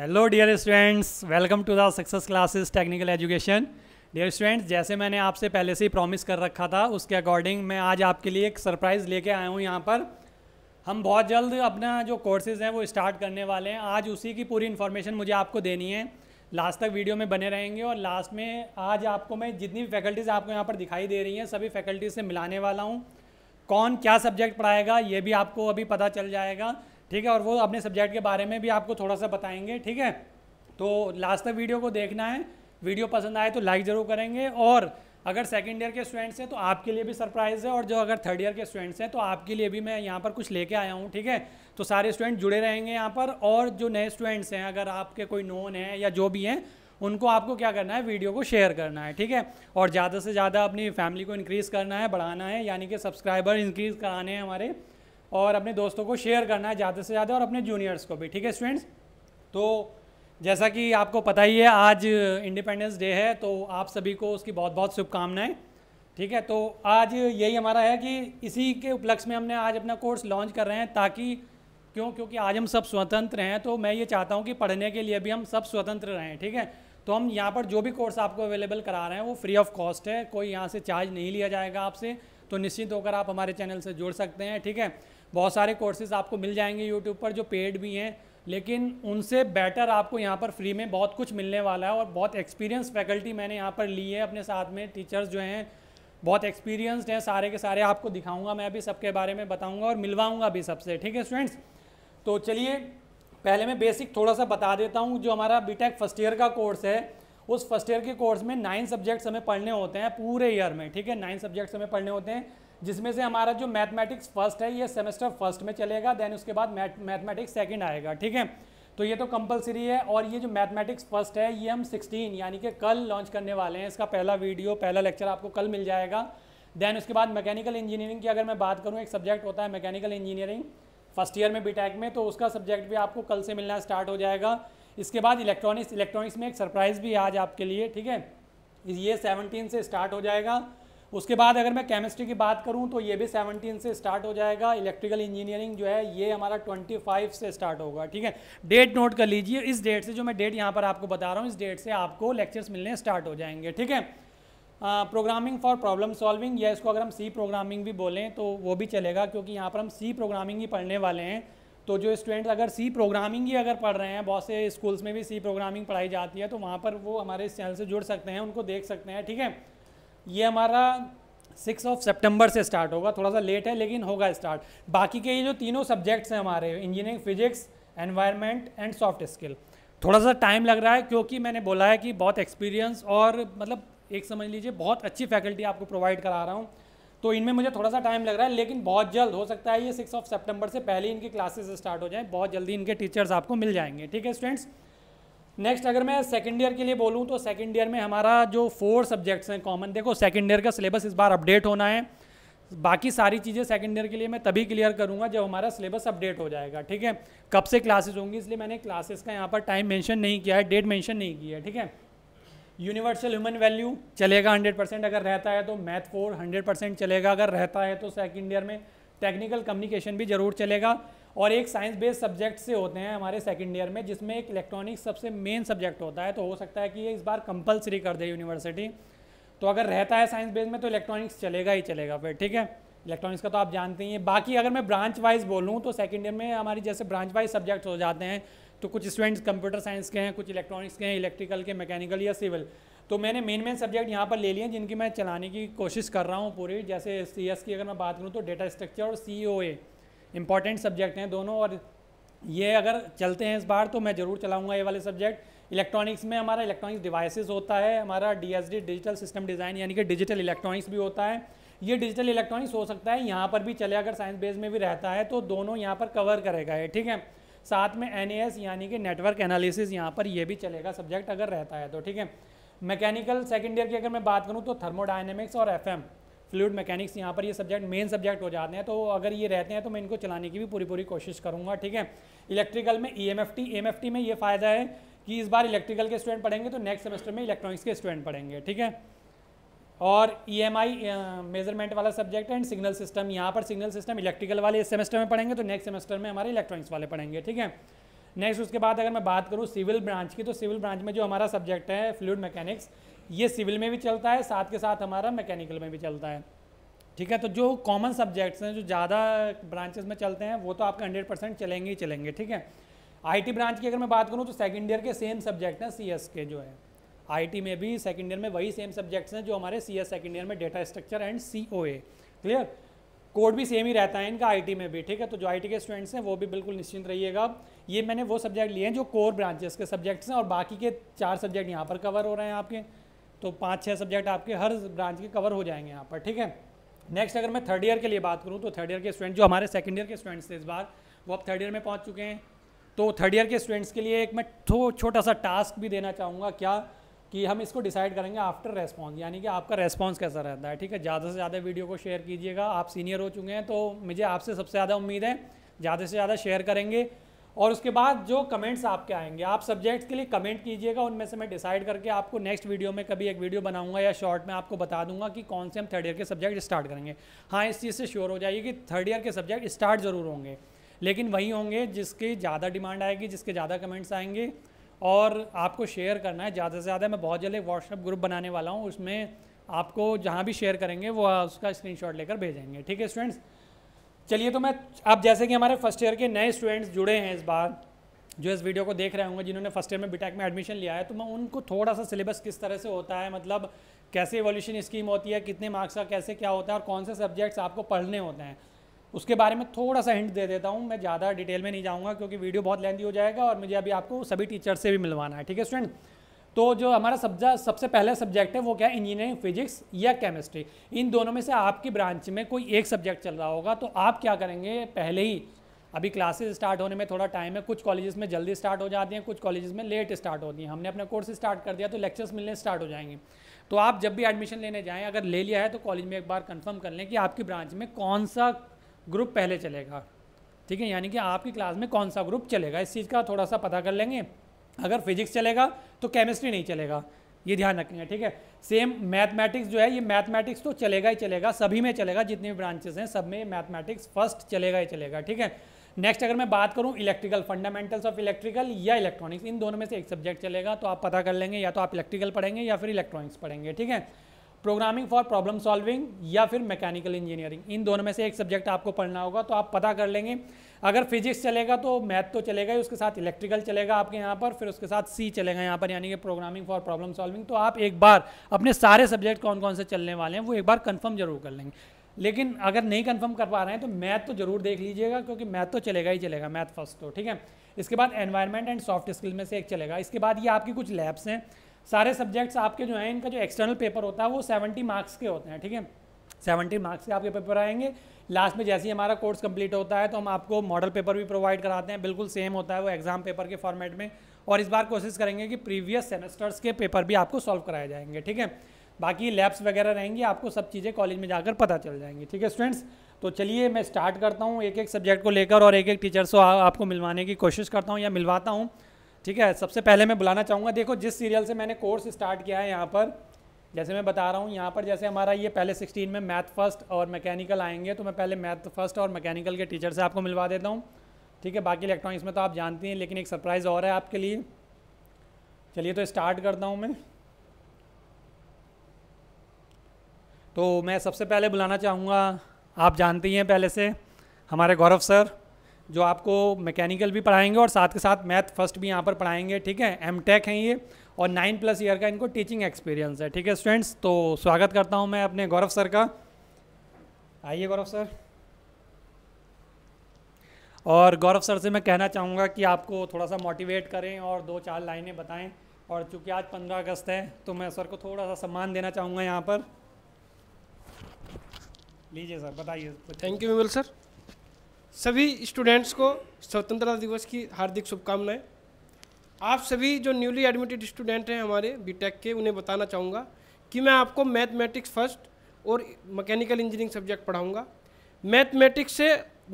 hello dear students welcome to the success classes technical education dear students जैसे मैंने आपसे पहले से ही प्रॉमिस कर रखा था उसके अकॉर्डिंग मैं आज आपके लिए एक सरप्राइज़ लेके आया हूँ यहाँ पर हम बहुत जल्द अपना जो कोर्सेज़ हैं वो स्टार्ट करने वाले हैं आज उसी की पूरी इन्फॉर्मेशन मुझे आपको देनी है लास्ट तक वीडियो में बने रहेंगे और लास्ट में आज आपको मैं जितनी भी फैकल्टीज़ आपको यहाँ पर दिखाई दे रही हैं सभी फैकल्टीज़ से मिलाने वाला हूँ कौन क्या सब्जेक्ट पढ़ाएगा ये भी आपको अभी पता चल जाएगा ठीक है और वो अपने सब्जेक्ट के बारे में भी आपको थोड़ा सा बताएंगे ठीक है तो लास्ट तक वीडियो को देखना है वीडियो पसंद आए तो लाइक ज़रूर करेंगे और अगर सेकेंड ईयर के स्टूडेंट्स हैं तो आपके लिए भी सरप्राइज़ है और जो अगर थर्ड ईयर के स्टूडेंट्स हैं तो आपके लिए भी मैं यहाँ पर कुछ लेके आया हूँ ठीक है तो सारे स्टूडेंट जुड़े रहेंगे यहाँ पर और जो नए स्टूडेंट्स हैं अगर आपके कोई नोन हैं या जो भी हैं उनको आपको क्या करना है वीडियो को शेयर करना है ठीक है और ज़्यादा से ज़्यादा अपनी फैमिली को इंक्रीज़ करना है बढ़ाना है यानी कि सब्सक्राइबर इंक्रीज़ कराने हैं हमारे और अपने दोस्तों को शेयर करना है ज़्यादा से ज़्यादा और अपने जूनियर्स को भी ठीक है स्टूडेंट्स तो जैसा कि आपको पता ही है आज इंडिपेंडेंस डे है तो आप सभी को उसकी बहुत बहुत शुभकामनाएं ठीक है तो आज यही हमारा है कि इसी के उपलक्ष्य में हमने आज अपना कोर्स लॉन्च कर रहे हैं ताकि क्यों क्योंकि आज हम सब स्वतंत्र हैं तो मैं ये चाहता हूँ कि पढ़ने के लिए भी हम सब स्वतंत्र रहें ठीक है तो हम यहाँ पर जो भी कोर्स आपको अवेलेबल करा रहे हैं वो फ्री ऑफ कॉस्ट है कोई यहाँ से चार्ज नहीं लिया जाएगा आपसे तो निश्चित होकर आप हमारे चैनल से जुड़ सकते हैं ठीक है बहुत सारे कोर्सेज आपको मिल जाएंगे यूट्यूब पर जो पेड भी हैं लेकिन उनसे बेटर आपको यहाँ पर फ्री में बहुत कुछ मिलने वाला है और बहुत एक्सपीरियंस फैकल्टी मैंने यहाँ पर ली है अपने साथ में टीचर्स जो हैं बहुत एक्सपीरियंसड हैं सारे के सारे आपको दिखाऊंगा मैं भी सबके बारे में बताऊंगा और मिलवाऊंगा भी सबसे ठीक है स्टूडेंट्स तो चलिए पहले मैं बेसिक थोड़ा सा बता देता हूँ जो हमारा बीटेक फर्स्ट ईयर का कोर्स है उस फर्स्ट ईयर के कोर्स में नाइन सब्जेक्ट्स हमें पढ़ने होते हैं पूरे ईयर में ठीक है नाइन सब्जेक्ट्स हमें पढ़ने होते हैं जिसमें से हमारा जो मैथमेटिक्स फर्स्ट है ये सेमेस्टर फर्स्ट में चलेगा देन उसके बाद मैथमेटिक्स सेकेंड आएगा ठीक है तो ये तो कंपलसरी है और ये जो मैथमेटिक्स फर्स्ट है ये हम 16 यानी कि कल लॉन्च करने वाले हैं इसका पहला वीडियो पहला लेक्चर आपको कल मिल जाएगा देन उसके बाद मैकेनिकल इंजीनियरिंग की अगर मैं बात करूँ एक सब्जेक्ट होता है मैकेनिकल इंजीनियरिंग फर्स्ट ईयर में बीटेक e में तो उसका सब्जेक्ट भी आपको कल से मिलना स्टार्ट हो जाएगा इसके बाद इलेक्ट्रॉनिक्स इलेक्ट्रॉनिक्स में एक सरप्राइज़ भी आज आपके लिए ठीक है ये सेवनटीन से स्टार्ट हो जाएगा उसके बाद अगर मैं केमिस्ट्री की बात करूं तो ये भी 17 से स्टार्ट हो जाएगा इलेक्ट्रिकल इंजीनियरिंग जो है ये हमारा 25 से स्टार्ट होगा ठीक है डेट नोट कर लीजिए इस डेट से जो मैं डेट यहाँ पर आपको बता रहा हूँ इस डेट से आपको लेक्चर्स मिलने स्टार्ट हो जाएंगे ठीक है प्रोग्रामिंग फॉर प्रॉब्लम सॉल्विंग या इसको अगर हम सी प्रोग्रामिंग भी बोलें तो वो भी चलेगा क्योंकि यहाँ पर हम सी प्रोग्रामिंग ही पढ़ने वाले हैं तो जो स्टूडेंट अगर सी प्रोग्रामिंग ही अगर पढ़ रहे हैं बहुत से स्कूल्स में भी सी प्रोग्रामिंग पढ़ाई जाती है तो वहाँ पर वो हमारे इस चैनल से जुड़ सकते हैं उनको देख सकते हैं ठीक है ये हमारा सिक्स ऑफ सेप्टेम्बर से स्टार्ट होगा थोड़ा सा लेट है लेकिन होगा स्टार्ट बाकी के ये जो तीनों सब्जेक्ट्स हैं हमारे engineering physics environment and soft skill थोड़ा सा टाइम लग रहा है क्योंकि मैंने बोला है कि बहुत एक्सपीरियंस और मतलब एक समझ लीजिए बहुत अच्छी फैकल्टी आपको प्रोवाइड करा रहा हूँ तो इनमें मुझे थोड़ा सा टाइम लग रहा है लेकिन बहुत जल्द हो सकता है ये सिक्स ऑफ सेप्टेम्बर से पहले इनकी क्लासेस स्टार्ट हो जाएँ बहुत जल्दी इनके टीचर्स आपको मिल जाएंगे ठीक है स्टूडेंट्स नेक्स्ट अगर मैं सेकेंड ईयर के लिए बोलूँ तो सेकेंड ईयर में हमारा जो फोर सब्जेक्ट्स हैं कॉमन देखो सेकेंड ईयर का सिलेबस इस बार अपडेट होना है बाकी सारी चीज़ें सेकेंड ईयर के लिए मैं तभी क्लियर करूँगा जब हमारा सिलेबस अपडेट हो जाएगा ठीक है कब से क्लासेस होंगी इसलिए मैंने क्लासेस का यहाँ पर टाइम मेंशन नहीं किया है डेट मेंशन नहीं किया है ठीक है यूनिवर्सल ह्यूमन वैल्यू चलेगा 100 परसेंट अगर रहता है तो मैथ फोर 100 परसेंट चलेगा अगर रहता है तो सेकेंड ईयर में टेक्निकल कम्युनिकेशन भी जरूर चलेगा और एक साइंस बेस्ड सब्जेक्ट से होते हैं हमारे सेकेंड ईयर में जिसमें एक इलेक्ट्रॉनिक्स सबसे मेन सब्जेक्ट होता है तो हो सकता है कि ये इस बार कंपलसरी कर दे यूनिवर्सिटी तो अगर रहता है साइंस बेस में तो इलेक्ट्रॉनिक्स चलेगा ही चलेगा फिर ठीक है इलेक्ट्रॉनिक्स का तो आप जानते ही हैं बाकी अगर मैं ब्रांच वाइज बोलूँ तो सेकेंड ईयर में हमारी जैसे ब्रांच वाइज सब्जेक्ट हो जाते हैं तो कुछ स्टूडेंट्स कंप्यूटर साइंस के हैं कुछ इलेक्ट्रॉनिक्स के हैं इलेक्ट्रिकल के मैकेनिकल या सिविल तो मैंने मेन मेन सब्जेक्ट यहाँ पर ले लिए हैं जिनकी मैं चलाने की कोशिश कर रहा हूँ पूरी जैसे सी की अगर मैं बात करूँ तो डेटा स्ट्रक्चर और सी इंपॉर्टेंट सब्जेक्ट हैं दोनों और ये अगर चलते हैं इस बार तो मैं ज़रूर चलाऊँगा ये वाले सब्जेक्ट इलेक्ट्रॉनिक्स में हमारा इलेक्ट्रॉनिक्स डिवाइसेस होता है हमारा डीएसडी डिजिटल सिस्टम डिज़ाइन यानी कि डिजिटल इलेक्ट्रॉनिक्स भी होता है ये डिजिटल इलेक्ट्रॉनिक्स हो सकता है यहाँ पर भी चले अगर साइंस बेस में भी रहता है तो दोनों यहाँ पर कवर करेगा ये ठीक है साथ में एन यानी कि नेटवर्क एनालिसिस यहाँ पर ये भी चलेगा सब्जेक्ट अगर रहता है तो ठीक है मैकेनिकल सेकेंड ईयर की अगर मैं बात करूँ तो थर्मोडाइनमिक्स और एफ फ्लूड मैकेनिक्स यहाँ पर ये सब्जेक्ट मेन सब्जेक्ट हो जाते हैं तो अगर ये रहते हैं तो मैं इनको चलाने की भी पूरी पूरी कोशिश करूँगा ठीक है इलेक्ट्रिकल में ई एम एफ में ये फ़ायदा है कि इस बार इलेक्ट्रिकल के स्टूडेंट पढ़ेंगे तो नेक्स्ट सेमेस्टर में इलेक्ट्रॉनिक्स के स्टूडेंट पढ़ेंगे ठीक है और ई एम आई मेजरमेंट वाला सब्जेक्ट एंड सिग्नल सिस्टम यहाँ पर सिग्नल सिस्टम इलेक्ट्रिकल वाले इस सेमेस्टर में पढ़ेंगे तो नेक्स्ट सेमेस्टर में हमारे इलेक्ट्रॉनिक्स वाले पढ़ेंगे ठीक है नेक्स्ट उसके बाद अगर मैं बात करूँ सिविल ब्रांच की तो सिविल ब्रांच में जो हमारा सब्जेक्ट है फ्लूड मैकेनिक्स ये सिविल में भी चलता है साथ के साथ हमारा मैकेनिकल में भी चलता है ठीक है तो जो कॉमन सब्जेक्ट्स हैं जो ज़्यादा ब्रांचेस में चलते हैं वो तो आपके हंड्रेड परसेंट चलेंगे ही चलेंगे ठीक है आईटी ब्रांच की अगर मैं बात करूँ तो सेकेंड ईयर के सेम सब्जेक्ट हैं सी के जो है आईटी में भी सेकेंड ईयर में वही सेम सब्जेक्ट्स हैं जो हमारे सी एस सेकेंड ईयर में data structure and C clear code भी सेम ही रहता है इनका आईटी में भी ठीक है तो जो आईटी के स्टूडेंट्स हैं वो भी बिल्कुल निश्चिंत रहिएगा ये मैंने वो सब्जेक्ट लिए हैं जो कोर ब्रांचेस के सब्जेक्ट्स हैं और बाकी के चार सब्जेक्ट यहाँ पर कवर हो रहे हैं आपके तो पाँच छः सब्जेक्ट आपके हर ब्रांच के कवर हो जाएंगे यहाँ पर ठीक है नेक्स्ट अगर मैं थर्ड ईयर के लिए बात करूँ तो थर्ड ईयर के स्टूडेंट जो हमारे सेकेंड ईयर के स्टूडेंट्स थे इस बार वो अब थर्ड ईयर में पहुँच चुके हैं तो थर्ड ईयर के स्टूडेंट्स के लिए एक मैं थो छोटा सा टास्क भी देना चाहूँगा क्या कि हम इसको डिसाइड करेंगे आफ्टर रेस्पॉन्स यानी कि आपका रेस्पॉन्स कैसा रहता है ठीक है ज़्यादा से ज़्यादा वीडियो को शेयर कीजिएगा आप सीनियर हो चुके हैं तो मुझे आपसे सबसे ज़्यादा उम्मीद है ज़्यादा से ज़्यादा शेयर करेंगे और उसके बाद जो कमेंट्स आपके आएंगे आप सब्जेक्ट्स के लिए कमेंट कीजिएगा उनमें से मैं डिसाइड करके आपको नेक्स्ट वीडियो में कभी एक वीडियो बनाऊंगा या शॉर्ट में आपको बता दूंगा कि कौन से हम थर्ड ईयर के सब्जेक्ट स्टार्ट करेंगे हाँ इस चीज़ से श्योर हो जाइए कि थर्ड ईयर के सब्जेक्ट स्टार्ट ज़रूर होंगे लेकिन वही होंगे जिसकी ज़्यादा डिमांड आएगी जिसके ज़्यादा कमेंट्स आएंगे और आपको शेयर करना है ज़्यादा से ज़्यादा मैं बहुत जल्द एक व्हाट्सअप ग्रुप बनाने वाला हूँ उसमें आपको जहाँ भी शेयर करेंगे वो उसका स्क्रीन लेकर भेजेंगे ठीक है स्टूडेंट्स चलिए तो मैं आप जैसे कि हमारे फर्स्ट ईयर के नए स्टूडेंट्स जुड़े हैं इस बार जो इस वीडियो को देख रहे होंगे जिन्होंने फर्स्ट ईयर में बीटेक में एडमिशन लिया है तो मैं उनको थोड़ा सा सिलेबस किस तरह से होता है मतलब कैसे एवोल्यूशन स्कीम होती है कितने मार्क्स का कैसे क्या होता है और कौन से सब्जेक्ट्स आपको पढ़ने होते हैं उसके बारे में थोड़ा सा हिंट दे देता हूँ मैं ज़्यादा डिटेल में नहीं जाऊँगा क्योंकि वीडियो बहुत लेंदी हो जाएगा और मुझे अभी आपको सभी टीचर से भी मिलवाना है ठीक है स्टूडेंट तो जो हमारा सब्जा सबसे पहला सब्जेक्ट है वो क्या है इंजीनियरिंग फिजिक्स या केमिस्ट्री इन दोनों में से आपकी ब्रांच में कोई एक सब्जेक्ट चल रहा होगा तो आप क्या करेंगे पहले ही अभी क्लासेस स्टार्ट होने में थोड़ा टाइम है कुछ कॉलेजेस में जल्दी स्टार्ट हो जाती हैं कुछ कॉलेजेस में लेट स्टार्ट होती हैं हमने अपना कोर्स स्टार्ट कर दिया तो लेक्चर्स मिलने स्टार्ट हो जाएंगे तो आप जब भी एडमिशन लेने जाएँ अगर ले लिया है तो कॉलेज में एक बार कंफर्म कर लें कि आपकी ब्रांच में कौन सा ग्रुप पहले चलेगा ठीक है यानी कि आपकी क्लास में कौन सा ग्रुप चलेगा इस चीज़ का थोड़ा सा पता कर लेंगे अगर फिजिक्स चलेगा तो केमिस्ट्री नहीं चलेगा ये ध्यान रखेंगे ठीक है सेम मैथमेटिक्स जो है ये मैथमेटिक्स तो चलेगा ही चलेगा सभी में चलेगा जितने भी ब्रांचेस हैं सब में मैथमेटिक्स फर्स्ट चलेगा ही चलेगा ठीक है नेक्स्ट अगर मैं बात करूं इलेक्ट्रिकल फंडामेंटल्स ऑफ इलेक्ट्रिकल या इलेक्ट्रॉनिक्स इन दोनों में से एक सब्जेक्ट चलेगा तो आप पता कर लेंगे या तो आप इलेक्ट्रिकल पढ़ेंगे या फिर इलेक्ट्रॉनिक्स पढ़ेंगे ठीक है प्रोग्रामिंग फॉर प्रॉब्लम सॉल्विंग या फिर मैकेनिकल इंजीनियरिंग इन दोनों में से एक सब्जेक्ट आपको पढ़ना होगा तो आप पता कर लेंगे अगर फिजिक्स चलेगा तो मैथ तो चलेगा ही उसके साथ इलेक्ट्रिकल चलेगा आपके यहाँ पर फिर उसके साथ सी चलेगा यहाँ पर यानी कि प्रोग्रामिंग फॉर प्रॉब्लम सॉल्विंग तो आप एक बार अपने सारे सब्जेक्ट कौन कौन से चलने वाले हैं वो एक बार कन्फर्म जरूर कर लेंगे लेकिन अगर नहीं कन्फर्म कर पा रहे हैं तो मैथ तो जरूर देख लीजिएगा क्योंकि मैथ तो चलेगा ही चलेगा मैथ फर्स्ट तो ठीक है इसके बाद एनवायरमेंट एंड सॉफ्ट स्किल में से एक चलेगा इसके बाद ये आपकी कुछ लैब्स हैं सारे सब्जेक्ट्स आपके जो हैं इनका जो एक्सटर्नल पेपर होता है वो सेवेंटी मार्क्स के होते हैं ठीक है सेवेंटी मार्क्स के आपके पेपर आएंगे लास्ट में जैसे ही हमारा कोर्स कंप्लीट होता है तो हम आपको मॉडल पेपर भी प्रोवाइड कराते हैं बिल्कुल सेम होता है वो एग्ज़ाम पेपर के फॉर्मेट में और इस बार कोशिश करेंगे कि प्रीवियस सेमेस्टर्स के पेपर भी आपको सॉल्व कराए जाएंगे ठीक है बाकी लैब्स वगैरह रहेंगी आपको सब चीज़ें कॉलेज में जाकर पता चल जाएंगी ठीक है स्टूडेंट्स तो चलिए मैं स्टार्ट करता हूँ एक एक सब्जेक्ट को लेकर और एक एक टीचर से आपको मिलवाने की कोशिश करता हूँ या मिलवाता हूँ ठीक है सबसे पहले मैं बुलाना चाहूँगा देखो जिस सीरियल से मैंने कोर्स स्टार्ट किया है यहाँ पर जैसे मैं बता रहा हूँ यहाँ पर जैसे हमारा ये पहले 16 में मैथ फर्स्ट और मैकेनिकल आएंगे तो मैं पहले मैथ फर्स्ट और मैकेनिकल के टीचर से आपको मिलवा देता हूँ ठीक है बाकी इलेक्ट्रॉनिक्स में तो आप जानती हैं लेकिन एक सरप्राइज़ और है आपके लिए चलिए तो स्टार्ट करता हूँ मैं तो मैं सबसे पहले बुलाना चाहूँगा आप जानती हैं पहले से हमारे गौरव सर जो आपको मैकेनिकल भी पढ़ाएंगे और साथ के साथ मैथ फर्स्ट भी यहाँ पर पढ़ाएंगे ठीक है एम टेक हैं ये और नाइन प्लस ईयर का इनको टीचिंग एक्सपीरियंस है ठीक है स्टूडेंट्स तो स्वागत करता हूँ मैं अपने गौरव सर का आइए गौरव सर और गौरव सर से मैं कहना चाहूँगा कि आपको थोड़ा सा मोटिवेट करें और दो चार लाइनें बताएं और चूँकि आज पंद्रह अगस्त है तो मैं सर को थोड़ा सा सम्मान देना चाहूँगा यहाँ पर लीजिए सर बताइए थैंक यू विमल सर सभी स्टूडेंट्स को स्वतंत्रता दिवस की हार्दिक शुभकामनाएं आप सभी जो न्यूली एडमिटेड स्टूडेंट हैं हमारे बीटेक के उन्हें बताना चाहूँगा कि मैं आपको मैथमेटिक्स फर्स्ट और मैकेनिकल इंजीनियरिंग सब्जेक्ट पढ़ाऊँगा मैथमेटिक्स से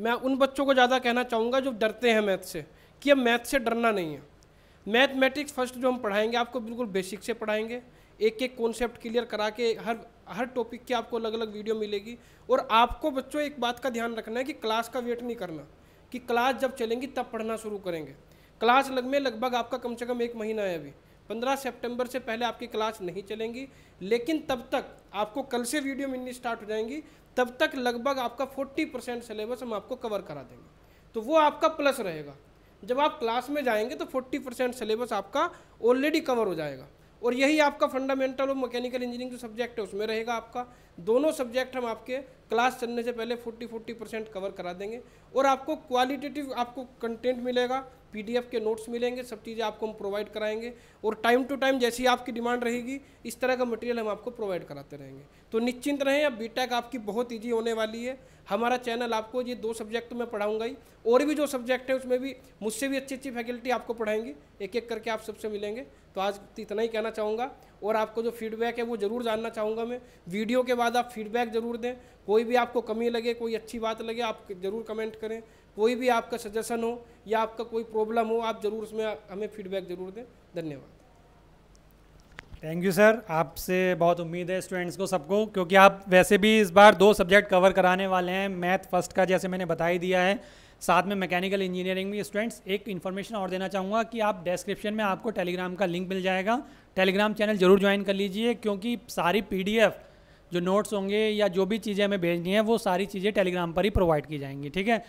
मैं उन बच्चों को ज़्यादा कहना चाहूँगा जो डरते हैं मैथ से कि अब मैथ से डरना नहीं है मैथमेटिक्स फर्स्ट जो हम पढ़ाएंगे आपको बिल्कुल बेसिक से पढ़ाएंगे एक एक कॉन्सेप्ट क्लियर करा के हर हर टॉपिक की आपको अलग अलग वीडियो मिलेगी और आपको बच्चों एक बात का ध्यान रखना है कि क्लास का वेट नहीं करना कि क्लास जब चलेंगी तब पढ़ना शुरू करेंगे क्लास लग में लगभग आपका कम से कम एक महीना है अभी पंद्रह सितंबर से पहले आपकी क्लास नहीं चलेंगी लेकिन तब तक आपको कल से वीडियो मिलनी स्टार्ट हो जाएंगी तब तक लगभग आपका फोर्टी परसेंट सिलेबस हम आपको कवर करा देंगे तो वो आपका प्लस रहेगा जब आप क्लास में जाएंगे तो फोर्टी परसेंट सिलेबस आपका ऑलरेडी कवर हो जाएगा और यही आपका फंडामेंटल और मैकेनिकल इंजीनियरिंग जो सब्जेक्ट है उसमें रहेगा आपका दोनों सब्जेक्ट हम आपके क्लास चलने से पहले 40 40 परसेंट कवर करा देंगे और आपको क्वालिटेटिव आपको कंटेंट मिलेगा पीडीएफ के नोट्स मिलेंगे सब चीज़ें आपको हम प्रोवाइड कराएंगे और टाइम टू टाइम जैसी आपकी डिमांड रहेगी इस तरह का मटेरियल हम आपको प्रोवाइड कराते रहेंगे तो निश्चिंत रहें अब बीटेक आपकी बहुत ईजी होने वाली है हमारा चैनल आपको ये दो सब्जेक्ट में पढ़ाऊंगा ही और भी जो सब्जेक्ट है उसमें भी मुझसे भी अच्छी अच्छी फैकल्टी आपको पढ़ाएंगी एक एक करके आप सबसे मिलेंगे तो आज तो इतना ही कहना चाहूँगा और आपको जो फीडबैक है वो ज़रूर जानना चाहूँगा मैं वीडियो के बाद आप फीडबैक ज़रूर दें कोई भी आपको कमी लगे कोई अच्छी बात लगे आप ज़रूर कमेंट करें कोई भी आपका सजेशन हो या आपका कोई प्रॉब्लम हो आप ज़रूर उसमें हमें फीडबैक ज़रूर दें धन्यवाद थैंक यू सर आपसे बहुत उम्मीद है स्टूडेंट्स को सबको क्योंकि आप वैसे भी इस बार दो सब्जेक्ट कवर कराने वाले हैं मैथ फर्स्ट का जैसे मैंने बता ही दिया है साथ में मैकेनिकल इंजीनियरिंग भी स्टूडेंट्स एक इन्फॉर्मेशन और देना चाहूँगा कि आप डिस्क्रिप्शन में आपको टेलीग्राम का लिंक मिल जाएगा टेलीग्राम चैनल जरूर ज्वाइन कर लीजिए क्योंकि सारी पी जो नोट्स होंगे या जो भी चीज़ें हमें भेजनी है वो सारी चीज़ें टेलीग्राम पर ही प्रोवाइड की जाएंगी ठीक है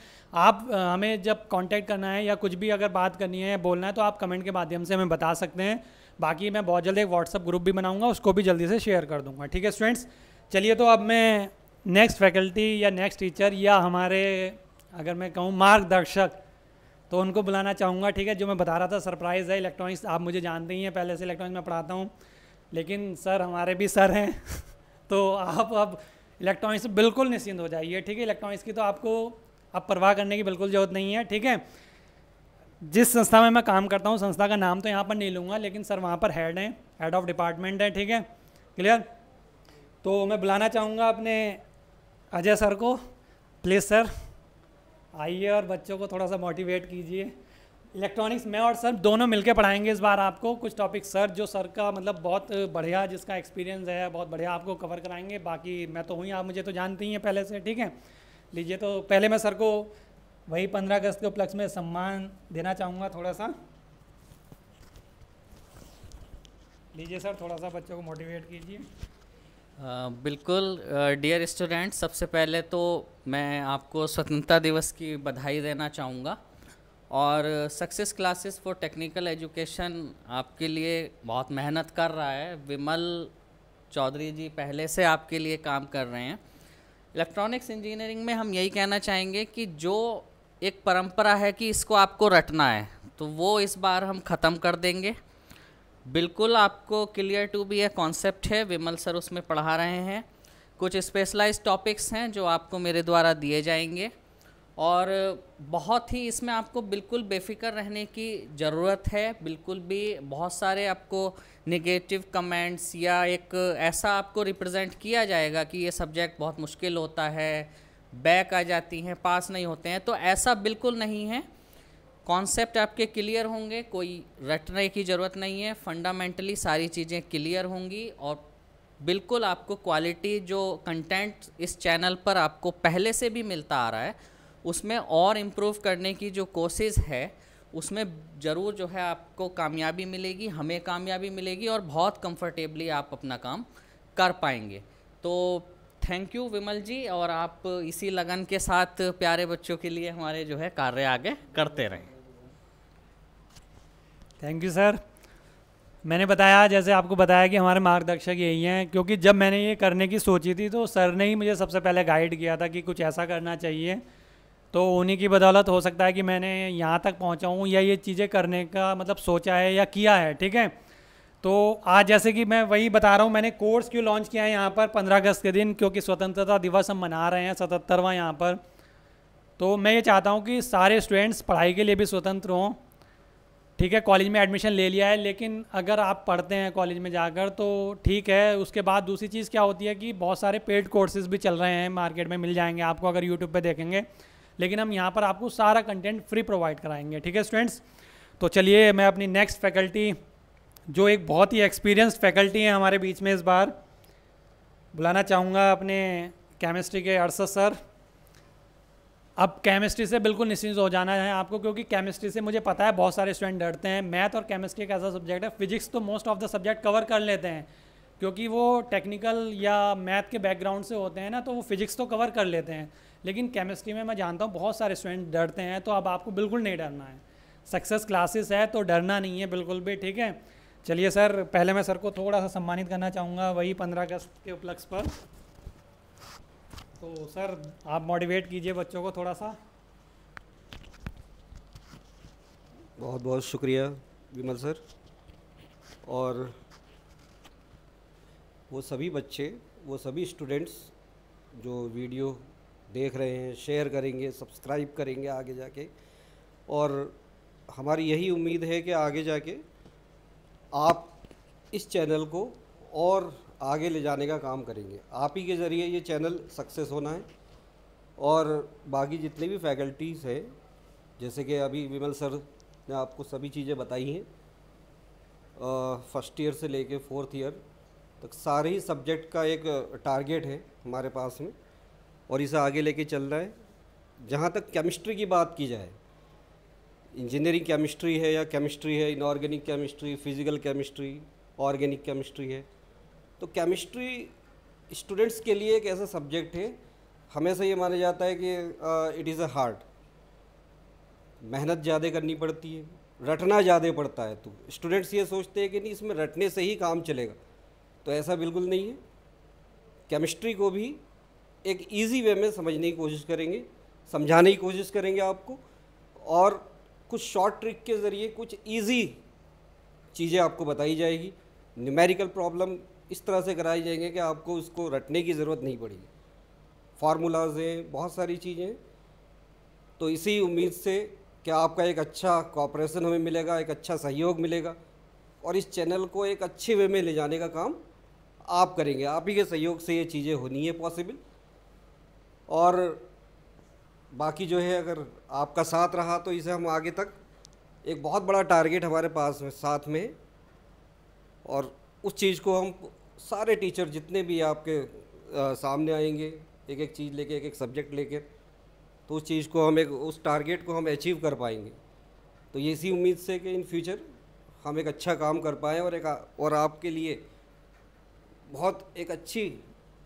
आप हमें जब कांटेक्ट करना है या कुछ भी अगर बात करनी है या बोलना है तो आप कमेंट के माध्यम से हमें बता सकते हैं बाकी मैं बहुत जल्द एक व्हाट्सअप ग्रुप भी बनाऊंगा उसको भी जल्दी से शेयर कर दूंगा ठीक है स्टूडेंट्स चलिए तो अब मैं नेक्स्ट फैकल्टी या नेक्स्ट टीचर या हमारे अगर मैं कहूँ मार्गदर्शक तो उनको बुलाना चाहूँगा ठीक है जो मैं बता रहा था सरप्राइज़ है इलेक्ट्रॉनिक्स आप मुझे जानते ही हैं पहले से इलेक्ट्रॉनिक्स में पढ़ाता हूँ लेकिन सर हमारे भी सर हैं तो आप अब इलेक्ट्रॉनिक्स से बिल्कुल निश्चिंत हो जाइए ठीक है इलेक्ट्रॉनिक्स की तो आपको आप परवाह करने की बिल्कुल ज़रूरत नहीं है ठीक है जिस संस्था में मैं काम करता हूँ संस्था का नाम तो यहाँ पर नहीं लूँगा लेकिन सर वहाँ पर हेड हैं हेड ऑफ डिपार्टमेंट हैं ठीक है क्लियर तो मैं बुलाना चाहूँगा अपने अजय सर को प्लीज़ सर आइए और बच्चों को थोड़ा सा मोटिवेट कीजिए इलेक्ट्रॉनिक्स मैं और सर दोनों मिलके पढ़ाएंगे इस बार आपको कुछ टॉपिक सर जो सर का मतलब बहुत बढ़िया जिसका एक्सपीरियंस है बहुत बढ़िया आपको कवर कराएंगे बाकी मैं तो हूँ आप मुझे तो जानते ही हैं पहले से ठीक है लीजिए तो पहले मैं सर को वही पंद्रह अगस्त के उपलक्ष्य में सम्मान देना चाहूँगा थोड़ा सा लीजिए सर थोड़ा सा बच्चों को मोटिवेट कीजिए बिल्कुल डियर स्टूडेंट सबसे पहले तो मैं आपको स्वतंत्रता दिवस की बधाई देना चाहूँगा और success classes for technical education आपके लिए बहुत मेहनत कर रहा है विमल चौधरी जी पहले से आपके लिए काम कर रहे हैं इलेक्ट्रॉनिक्स इंजीनियरिंग में हम यही कहना चाहेंगे कि जो एक परंपरा है कि इसको आपको रटना है तो वो इस बार हम ख़त्म कर देंगे बिल्कुल आपको clear to be a concept है विमल सर उसमें पढ़ा रहे हैं कुछ स्पेशलाइज टॉपिक्स हैं जो आपको मेरे द्वारा दिए जाएंगे और बहुत ही इसमें आपको बिल्कुल बेफिक्र रहने की ज़रूरत है बिल्कुल भी बहुत सारे आपको नेगेटिव कमेंट्स या एक ऐसा आपको रिप्रेजेंट किया जाएगा कि ये सब्जेक्ट बहुत मुश्किल होता है बैक आ जाती हैं पास नहीं होते हैं तो ऐसा बिल्कुल नहीं है कॉन्सेप्ट आपके क्लियर होंगे कोई रटने की ज़रूरत नहीं है फंडामेंटली सारी चीज़ें क्लियर होंगी और बिल्कुल आपको क्वालिटी जो कंटेंट इस चैनल पर आपको पहले से भी मिलता आ रहा है उसमें और इम्प्रूव करने की जो कोशिश है उसमें ज़रूर जो है आपको कामयाबी मिलेगी हमें कामयाबी मिलेगी और बहुत कंफर्टेबली आप अपना काम कर पाएंगे तो थैंक यू विमल जी और आप इसी लगन के साथ प्यारे बच्चों के लिए हमारे जो है कार्य आगे करते रहें थैंक यू सर मैंने बताया जैसे आपको बताया कि हमारे मार्गदर्शक यही हैं क्योंकि जब मैंने ये करने की सोची थी तो सर ने ही मुझे सबसे पहले गाइड किया था कि कुछ ऐसा करना चाहिए तो उन्हीं की बदौलत हो सकता है कि मैंने यहाँ तक पहुँचा हूँ या ये चीज़ें करने का मतलब सोचा है या किया है ठीक है तो आज जैसे कि मैं वही बता रहा हूँ मैंने कोर्स क्यों लॉन्च किया है यहाँ पर पंद्रह अगस्त के दिन क्योंकि स्वतंत्रता दिवस हम मना रहे हैं सतहत्तरवा यहाँ पर तो मैं ये चाहता हूँ कि सारे स्टूडेंट्स पढ़ाई के लिए भी स्वतंत्र हों ठीक है कॉलेज में एडमिशन ले लिया है लेकिन अगर आप पढ़ते हैं कॉलेज में जाकर तो ठीक है उसके बाद दूसरी चीज़ क्या होती है कि बहुत सारे पेड कोर्सेज भी चल रहे हैं मार्केट में मिल जाएंगे आपको अगर यूट्यूब पर देखेंगे लेकिन हम यहाँ पर आपको सारा कंटेंट फ्री प्रोवाइड कराएंगे ठीक है स्टूडेंट्स तो चलिए मैं अपनी नेक्स्ट फैकल्टी जो एक बहुत ही एक्सपीरियंस फैकल्टी है हमारे बीच में इस बार बुलाना चाहूँगा अपने केमिस्ट्री के अरसद सर अब केमिस्ट्री से बिल्कुल निश्चिंत हो जाना है आपको क्योंकि केमिस्ट्री से मुझे पता है बहुत सारे स्टूडेंट डरते हैं मैथ और केमिस्ट्री एक ऐसा सब्जेक्ट है फिजिक्स तो most of the subject cover कर लेते हैं क्योंकि वो टेक्निकल या मैथ के बैकग्राउंड से होते हैं ना तो वो फिजिक्स तो कवर कर लेते हैं लेकिन केमिस्ट्री में मैं जानता हूँ बहुत सारे स्टूडेंट डरते हैं तो अब आपको बिल्कुल नहीं डरना है सक्सेस क्लासेस है तो डरना नहीं है बिल्कुल भी ठीक है चलिए सर पहले मैं सर को थोड़ा सा सम्मानित करना चाहूँगा वही पंद्रह अगस्त के उपलक्ष्य पर तो सर आप मोटिवेट कीजिए बच्चों को थोड़ा सा बहुत बहुत शुक्रिया विमल सर और वो सभी बच्चे वो सभी स्टूडेंट्स जो वीडियो देख रहे हैं शेयर करेंगे सब्सक्राइब करेंगे आगे जाके और हमारी यही उम्मीद है कि आगे जाके आप इस चैनल को और आगे ले जाने का काम करेंगे आप ही के ज़रिए ये चैनल सक्सेस होना है और बाकी जितने भी फैकल्टीज़ हैं जैसे कि अभी विमल सर ने आपको सभी चीज़ें बताई हैं फर्स्ट ईयर से लेके फोर्थ ईयर तक सारे ही सब्जेक्ट का एक टारगेट है हमारे पास में और इसे आगे लेके चल रहा है जहाँ तक केमिस्ट्री की बात की जाए इंजीनियरिंग केमिस्ट्री है या केमिस्ट्री है inorganic chemistry physical chemistry organic chemistry है तो केमिस्ट्री स्टूडेंट्स के लिए एक ऐसा सब्जेक्ट है हमेशा ये माना जाता है कि इट इज़ अ हार्ड मेहनत ज़्यादा करनी पड़ती है रटना ज़्यादा पड़ता है तो स्टूडेंट्स ये सोचते हैं कि नहीं इसमें रटने से ही काम चलेगा तो ऐसा बिल्कुल नहीं है केमिस्ट्री को भी एक ईजी वे में समझने की कोशिश करेंगे समझाने की कोशिश करेंगे आपको और कुछ शॉर्ट ट्रिक के ज़रिए कुछ ईजी चीज़ें आपको बताई जाएगी न्यूमेरिकल प्रॉब्लम इस तरह से कराई जाएंगे कि आपको उसको रटने की ज़रूरत नहीं पड़ेगी फार्मूलाज हैं बहुत सारी चीज़ें तो इसी उम्मीद से कि आपका एक अच्छा कॉपरेशन हमें मिलेगा एक अच्छा सहयोग मिलेगा और इस चैनल को एक अच्छे वे में ले जाने का काम आप करेंगे आप ही के सहयोग से ये चीज़ें होनी है पॉसिबल और बाकी जो है अगर आपका साथ रहा तो इसे हम आगे तक एक बहुत बड़ा टारगेट हमारे पास में साथ में और उस चीज़ को हम सारे टीचर जितने भी आपके आ, सामने आएंगे एक एक चीज़ लेके एक एक सब्जेक्ट लेके तो उस चीज़ को हम एक उस टारगेट को हम अचीव कर पाएंगे तो ये इसी उम्मीद से कि इन फ्यूचर हम एक अच्छा काम कर पाएँ और एक और आपके लिए बहुत एक अच्छी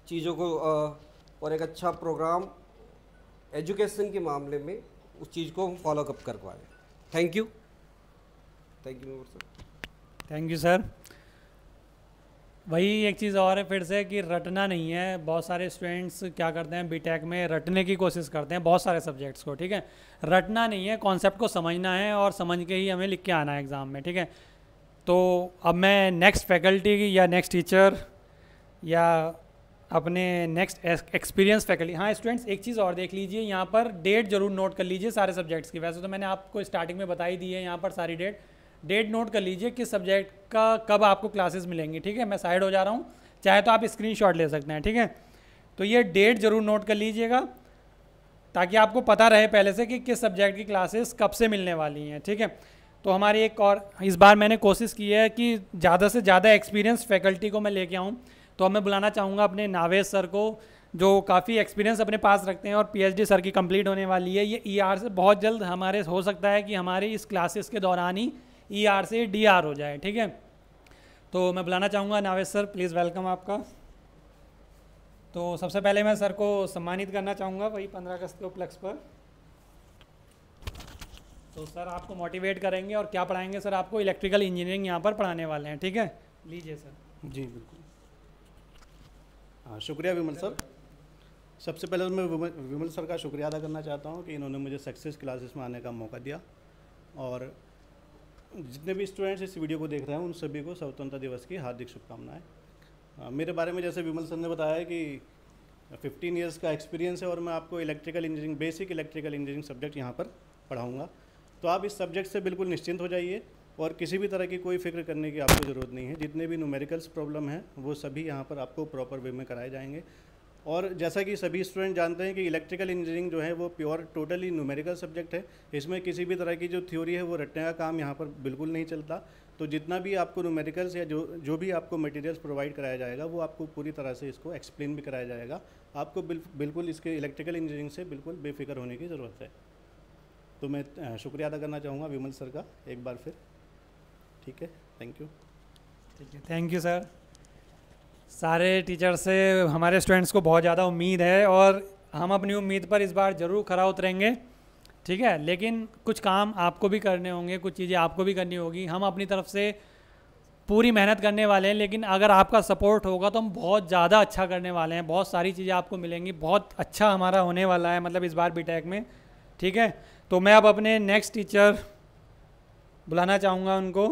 चीज़ों को आ, और एक अच्छा प्रोग्राम एजुकेशन के मामले में उस चीज़ को हम फॉलोअप करवाएँ thank you thank you sir thank you sir वही एक चीज़ और है फिर से कि रटना नहीं है बहुत सारे स्टूडेंट्स क्या करते हैं बीटेक में रटने की कोशिश करते हैं बहुत सारे सब्जेक्ट्स को ठीक है रटना नहीं है कॉन्सेप्ट को समझना है और समझ के ही हमें लिख के आना है एग्ज़ाम में ठीक है तो अब मैं नेक्स्ट फैकल्टी या नेक्स्ट टीचर या अपने नेक्स्ट एक्सपीरियंस फैकल्टी हाँ स्टूडेंट्स एक चीज़ और देख लीजिए यहाँ पर डेट जरूर नोट कर लीजिए सारे सब्जेक्ट्स की वैसे तो मैंने आपको स्टार्टिंग में बताई दी है यहाँ पर सारी डेट डेट नोट कर लीजिए किस सब्जेक्ट का कब आपको क्लासेस मिलेंगी ठीक है मैं साइड हो जा रहा हूँ चाहे तो आप स्क्रीन ले सकते हैं ठीक है तो ये डेट ज़रूर नोट कर लीजिएगा ताकि आपको पता रहे पहले से कि किस सब्जेक्ट की क्लासेस कब से मिलने वाली हैं ठीक है तो हमारी एक और इस बार मैंने कोशिश की है कि ज़्यादा से ज़्यादा एक्सपीरियंस फैकल्टी को मैं लेके आऊँ तो अब मैं बुलाना चाहूँगा अपने नावेद सर को जो काफ़ी एक्सपीरियंस अपने पास रखते हैं और पीएचडी सर की कंप्लीट होने वाली है ये ईआर e से बहुत जल्द हमारे हो सकता है कि हमारे इस क्लासेस के दौरान ही ईआर e से डीआर हो जाए ठीक है तो मैं बुलाना चाहूँगा नावेद सर प्लीज़ वेलकम आपका तो सबसे पहले मैं सर को सम्मानित करना चाहूँगा वही पंद्रह अगस्त के उपलक्ष्य पर तो सर आपको मोटिवेट करेंगे और क्या पढ़ाएंगे सर आपको इलेक्ट्रिकल इंजीनियरिंग यहाँ पर पढ़ाने वाले हैं ठीक है लीजिए सर जी बिल्कुल हाँ शुक्रिया विमल सर सबसे पहले तो मैं विमल सर का शुक्रिया अदा करना चाहता हूँ कि इन्होंने मुझे सक्सेस क्लासेस में आने का मौका दिया और जितने भी स्टूडेंट्स इस वीडियो को देख रहे हैं उन सभी को स्वतंत्रता दिवस की हार्दिक शुभकामनाएं हाँ, मेरे बारे में जैसे विमल सर ने बताया कि 15 इयर्स का एक्सपीरियंस है और मैं आपको electrical engineering basic electrical engineering subject यहाँ पर पढ़ाऊँगा तो आप इस सब्जेक्ट से बिल्कुल निश्चिंत हो जाइए और किसी भी तरह की कोई फिक्र करने की आपको ज़रूरत नहीं है जितने भी न्यूमेरिकल्स प्रॉब्लम हैं वो सभी यहाँ पर आपको प्रॉपर वे में कराए जाएंगे और जैसा कि सभी स्टूडेंट जानते हैं कि इलेक्ट्रिकल इंजीनियरिंग जो है वो प्योर टोटली न्यूमेरिकल सब्जेक्ट है इसमें किसी भी तरह की जो थ्योरी है वो रटने का काम यहाँ पर बिल्कुल नहीं चलता तो जितना भी आपको न्यूमेरिकल्स या जो जो भी आपको मटेरियल्स प्रोवाइड कराया जाएगा वो आपको पूरी तरह से इसको एक्सप्लेन भी कराया जाएगा आपको बिल्कुल इसके इलेक्ट्रिकल इंजीनियरिंग से बिल्कुल बेफिक्र होने की ज़रूरत है तो मैं शुक्रिया अदा करना चाहूँगा विमल सर का एक बार फिर ठीक है थैंक यू ठीक है थैंक यू सर सारे टीचर से हमारे स्टूडेंट्स को बहुत ज़्यादा उम्मीद है और हम अपनी उम्मीद पर इस बार ज़रूर खरा उतरेंगे ठीक है लेकिन कुछ काम आपको भी करने होंगे कुछ चीज़ें आपको भी करनी होगी हम अपनी तरफ से पूरी मेहनत करने वाले हैं लेकिन अगर आपका सपोर्ट होगा तो हम बहुत ज़्यादा अच्छा करने वाले हैं बहुत सारी चीज़ें आपको मिलेंगी बहुत अच्छा हमारा होने वाला है मतलब इस बार बीटेक में ठीक है तो मैं अब अपने नेक्स्ट टीचर बुलाना चाहूँगा उनको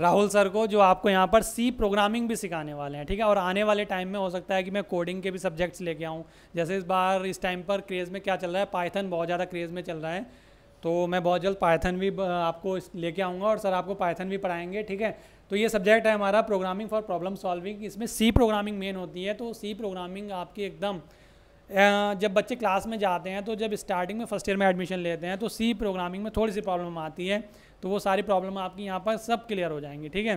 राहुल सर को जो आपको यहाँ पर सी प्रोग्रामिंग भी सिखाने वाले हैं ठीक है और आने वाले टाइम में हो सकता है कि मैं कोडिंग के भी सब्जेक्ट्स लेके आऊँ जैसे इस बार इस टाइम पर क्रेज़ में क्या चल रहा है पाइथन बहुत ज़्यादा क्रेज़ में चल रहा है तो मैं बहुत जल्द पाइथन भी आपको लेके आऊँगा और सर आपको पाइथन भी पढ़ाएंगे ठीक है तो ये सब्जेक्ट है हमारा प्रोग्रामिंग फॉर प्रॉब्लम सॉल्विंग इसमें सी प्रोग्रामिंग मेन होती है तो सी प्रोग्रामिंग आपकी एकदम जब बच्चे क्लास में जाते हैं तो जब स्टार्टिंग में फर्स्ट ईयर में एडमिशन लेते हैं तो सी प्रोग्रामिंग में थोड़ी सी प्रॉब्लम आती है तो वो सारी प्रॉब्लम आपकी यहाँ पर सब क्लियर हो जाएंगी ठीक है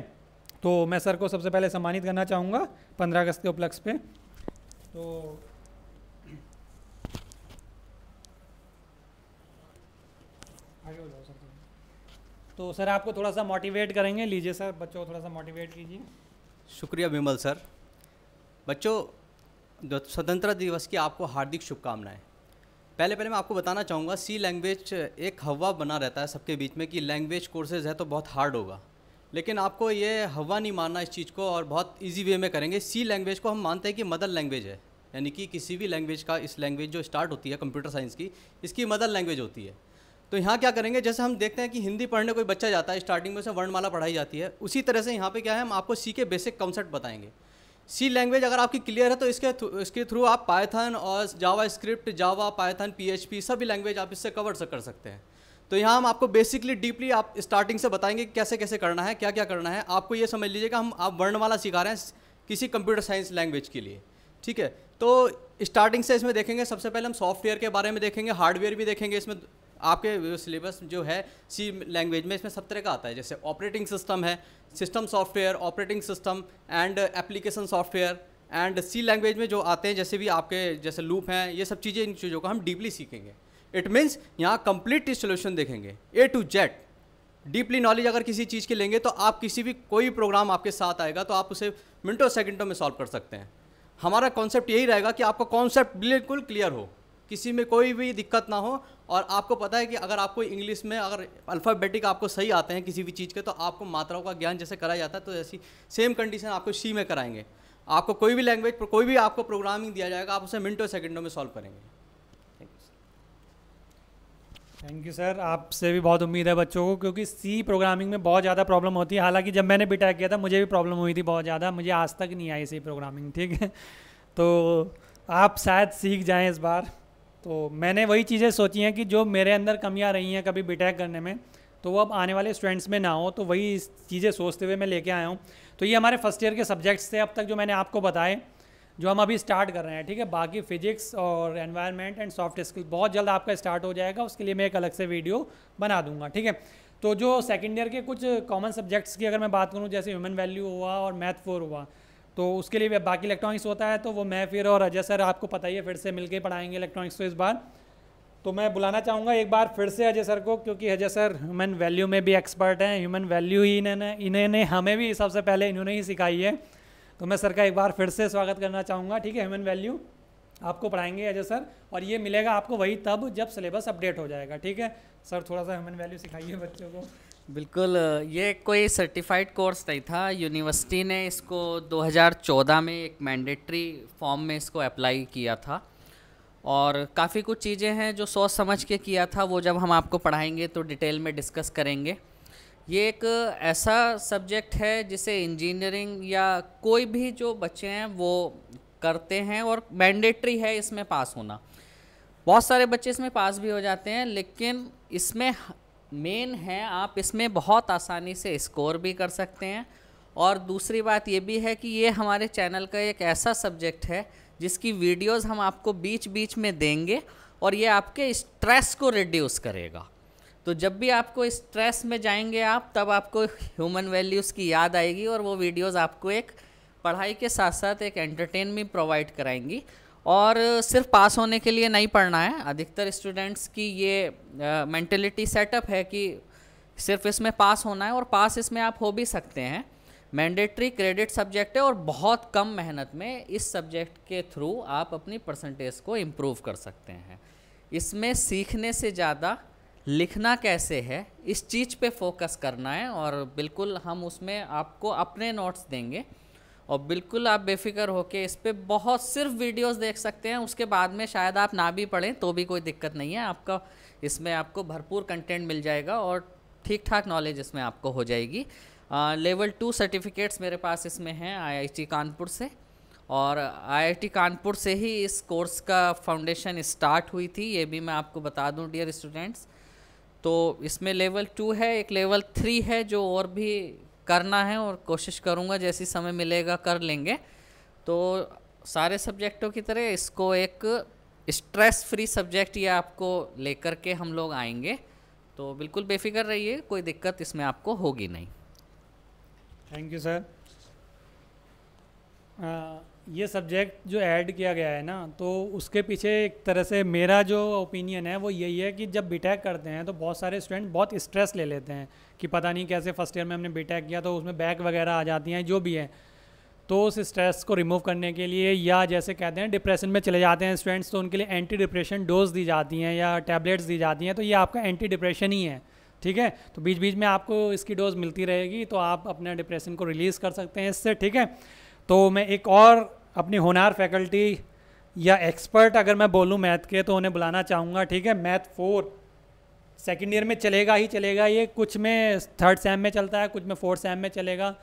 तो मैं सर को सबसे पहले सम्मानित करना चाहूँगा पंद्रह अगस्त के उपलक्ष्य पे तो तो सर आपको थोड़ा सा मोटिवेट करेंगे लीजिए सर बच्चों को थोड़ा सा मोटिवेट कीजिए शुक्रिया विमल सर बच्चों स्वतंत्रता दिवस की आपको हार्दिक शुभकामनाएं पहले पहले मैं आपको बताना चाहूँगा सी लैंग्वेज एक हवा बना रहता है सबके बीच में कि लैंग्वेज कोर्सेज है तो बहुत हार्ड होगा लेकिन आपको ये हवा नहीं मानना इस चीज़ को और बहुत इजी वे में करेंगे सी लैंग्वेज को हम मानते हैं कि मदर लैंग्वेज है यानी कि किसी भी लैंग्वेज का इस लैंग्वेज जो स्टार्ट होती है कंप्यूटर साइंस की इसकी मदर लैंग्वेज होती है तो यहाँ क्या करेंगे जैसे हम देखते हैं कि हिंदी पढ़ने कोई बच्चा जाता है स्टार्टिंग में उसे वर्णमाला पढ़ाई जाती है उसी तरह से यहाँ पे क्या है हम आपको सी के बेसिक कॉन्सेप्ट बताएंगे सी लैंग्वेज अगर आपकी क्लियर है तो इसके इसके थ्रू आप पाइथन और JavaScript Java Python P सभी लैंग्वेज आप इससे कवर कर सकते हैं तो यहाँ हम आपको बेसिकली डीपली आप स्टार्टिंग से बताएंगे कैसे कैसे करना है क्या क्या करना है आपको ये समझ लीजिएगा हम आप वर्णमाला सिखा रहे हैं किसी कंप्यूटर साइंस लैंग्वेज के लिए ठीक है तो स्टार्टिंग से इसमें देखेंगे सबसे पहले हम सॉफ्टवेयर के बारे में देखेंगे हार्डवेयर भी देखेंगे इसमें आपके सिलेबस जो है सी लैंग्वेज में इसमें सब तरह का आता है जैसे ऑपरेटिंग सिस्टम है system software operating system and application software and C language में जो आते हैं जैसे भी आपके जैसे लूप हैं ये सब चीज़ें इन चीज़ों को हम डीपली सीखेंगे इट मीन्स यहाँ कंप्लीट सोल्यूशन देखेंगे A to Z deeply knowledge अगर किसी चीज़ की लेंगे तो आप किसी भी कोई प्रोग्राम आपके साथ आएगा तो आप उसे मिनटों सेकंडों में सॉल्व कर सकते हैं हमारा कॉन्सेप्ट यही रहेगा कि आपका कॉन्सेप्ट बिल्कुल क्लियर हो किसी में कोई भी दिक्कत ना हो और आपको पता है कि अगर आपको इंग्लिश में अगर अल्फ़ाबेटिक आपको सही आते हैं किसी भी चीज़ के तो आपको मात्राओं का ज्ञान जैसे कराया जाता है तो ऐसी सेम कंडीशन आपको सी में कराएंगे आपको कोई भी लैंग्वेज पर कोई भी आपको प्रोग्रामिंग दिया जाएगा आप उसे मिनटों सेकेंडों में सॉल्व करेंगे थैंक यू सर आपसे भी बहुत उम्मीद है बच्चों को क्योंकि सी प्रोग्रामिंग में बहुत ज़्यादा प्रॉब्लम होती है हालांकि जब मैंने बीटेक किया था मुझे भी प्रॉब्लम हुई थी बहुत ज़्यादा मुझे आज तक नहीं आई सी प्रोग्रामिंग ठीक है तो आप शायद सीख जाएं इस बार तो मैंने वही चीज़ें सोची हैं कि जो मेरे अंदर कमियाँ रही हैं कभी बीटेक करने में तो वो अब आने वाले स्टूडेंट्स में ना हो तो वही चीज़ें सोचते हुए मैं लेके आया हूँ तो ये हमारे फर्स्ट ईयर के सब्जेक्ट्स थे अब तक जो मैंने आपको बताए जो हम अभी स्टार्ट कर रहे हैं ठीक है बाकी फिजिक्स और एनवायरनमेंट एंड सॉफ्ट स्किल्स बहुत जल्द आपका स्टार्ट हो जाएगा उसके लिए मैं एक अलग से वीडियो बना दूंगा ठीक है तो जो सेकेंड ईयर के कुछ कॉमन सब्जेक्ट्स की अगर मैं बात करूँ जैसे ह्यूमन वैल्यू हुआ और मैथ फोर हुआ तो उसके लिए बाकी इलेक्ट्रॉनिक्स होता है तो वो मैं फिर और अजय सर आपको पता ही है फिर से मिल के पढ़ाएंगे इलेक्ट्रॉनिक्स तो इस बार तो मैं बुलाना चाहूँगा एक बार फिर से अजय सर को क्योंकि अजय सर ह्यूमन वैल्यू में भी एक्सपर्ट हैं ह्यूमन वैल्यू ही इन्होंने इन्होंने हमें भी सबसे पहले इन्होंने ही सिखाई है तो मैं सर का एक बार फिर से स्वागत करना चाहूँगा ठीक है ह्यूमन वैल्यू आपको पढ़ाएंगे अजय सर और ये मिलेगा आपको वही तब जब सिलेबस अपडेट हो जाएगा ठीक है सर थोड़ा सा ह्यूमन वैल्यू सिखाइए बच्चों को बिल्कुल ये कोई सर्टिफाइड कोर्स नहीं था यूनिवर्सिटी ने इसको 2014 में एक मैंडेटरी फॉर्म में इसको अप्लाई किया था और काफ़ी कुछ चीज़ें हैं जो सोच समझ के किया था वो जब हम आपको पढ़ाएंगे तो डिटेल में डिस्कस करेंगे ये एक ऐसा सब्जेक्ट है जिसे इंजीनियरिंग या कोई भी जो बच्चे हैं वो करते हैं और मैंडेटरी है इसमें पास होना बहुत सारे बच्चे इसमें पास भी हो जाते हैं लेकिन इसमें मेन है आप इसमें बहुत आसानी से स्कोर भी कर सकते हैं और दूसरी बात ये भी है कि ये हमारे चैनल का एक ऐसा सब्जेक्ट है जिसकी वीडियोस हम आपको बीच बीच में देंगे और ये आपके स्ट्रेस को रिड्यूस करेगा तो जब भी आपको स्ट्रेस में जाएंगे आप तब आपको ह्यूमन वैल्यूज़ की याद आएगी और वो वीडियोज़ आपको एक पढ़ाई के साथ साथ एक एंटरटेन भी प्रोवाइड कराएंगी और सिर्फ पास होने के लिए नहीं पढ़ना है अधिकतर स्टूडेंट्स की ये मैंटेलिटी सेटअप है कि सिर्फ इसमें पास होना है और पास इसमें आप हो भी सकते हैं मैंडेटरी क्रेडिट सब्जेक्ट है और बहुत कम मेहनत में इस सब्जेक्ट के थ्रू आप अपनी परसेंटेज को इम्प्रूव कर सकते हैं इसमें सीखने से ज़्यादा लिखना कैसे है इस चीज़ पे फोकस करना है और बिल्कुल हम उसमें आपको अपने नोट्स देंगे और बिल्कुल आप बेफिक्र होके इस पर बहुत सिर्फ वीडियोस देख सकते हैं उसके बाद में शायद आप ना भी पढ़ें तो भी कोई दिक्कत नहीं है आपका इसमें आपको भरपूर कंटेंट मिल जाएगा और ठीक ठाक नॉलेज इसमें आपको हो जाएगी लेवल टू सर्टिफिकेट्स मेरे पास इसमें हैं आईआईटी कानपुर से और आईआईटी कानपुर से ही इस कोर्स का फाउंडेशन स्टार्ट हुई थी ये भी मैं आपको बता दूं डियर स्टूडेंट्स तो इसमें लेवल टू है एक लेवल थ्री है जो और भी करना है और कोशिश करूँगा जैसे समय मिलेगा कर लेंगे तो सारे सब्जेक्टों की तरह इसको एक स्ट्रेस फ्री सब्जेक्ट ये आपको लेकर के हम लोग आएंगे तो बिल्कुल बेफिक्र रहिए कोई दिक्कत इसमें आपको होगी नहीं थैंक यू सर ये सब्जेक्ट जो ऐड किया गया है ना तो उसके पीछे एक तरह से मेरा जो ओपिनियन है वो यही है कि जब बीटेक करते हैं तो बहुत सारे स्टूडेंट बहुत स्ट्रेस ले लेते हैं कि पता नहीं कैसे फर्स्ट ईयर में हमने बीटेक किया तो उसमें बैक वगैरह आ जाती हैं जो भी है तो उस स्ट्रेस को रिमूव करने के लिए या जैसे कहते हैं डिप्रेशन में चले जाते हैं स्टूडेंट्स तो उनके लिए एंटी डिप्रेशन डोज दी जाती हैं या टैबलेट्स दी जाती हैं तो ये आपका एंटी डिप्रेशन ही है ठीक है तो बीच बीच में आपको इसकी डोज मिलती रहेगी तो आप अपना डिप्रेशन को रिलीज़ कर सकते हैं इससे ठीक है तो मैं एक और अपनी होनार फैकल्टी या एक्सपर्ट अगर मैं बोलूँ मैथ के तो उन्हें बुलाना चाहूँगा ठीक है मैथ फोर सेकेंड ईयर में चलेगा ही चलेगा ये कुछ में थर्ड सेम में चलता है कुछ में फोर्थ सैम में चलेगा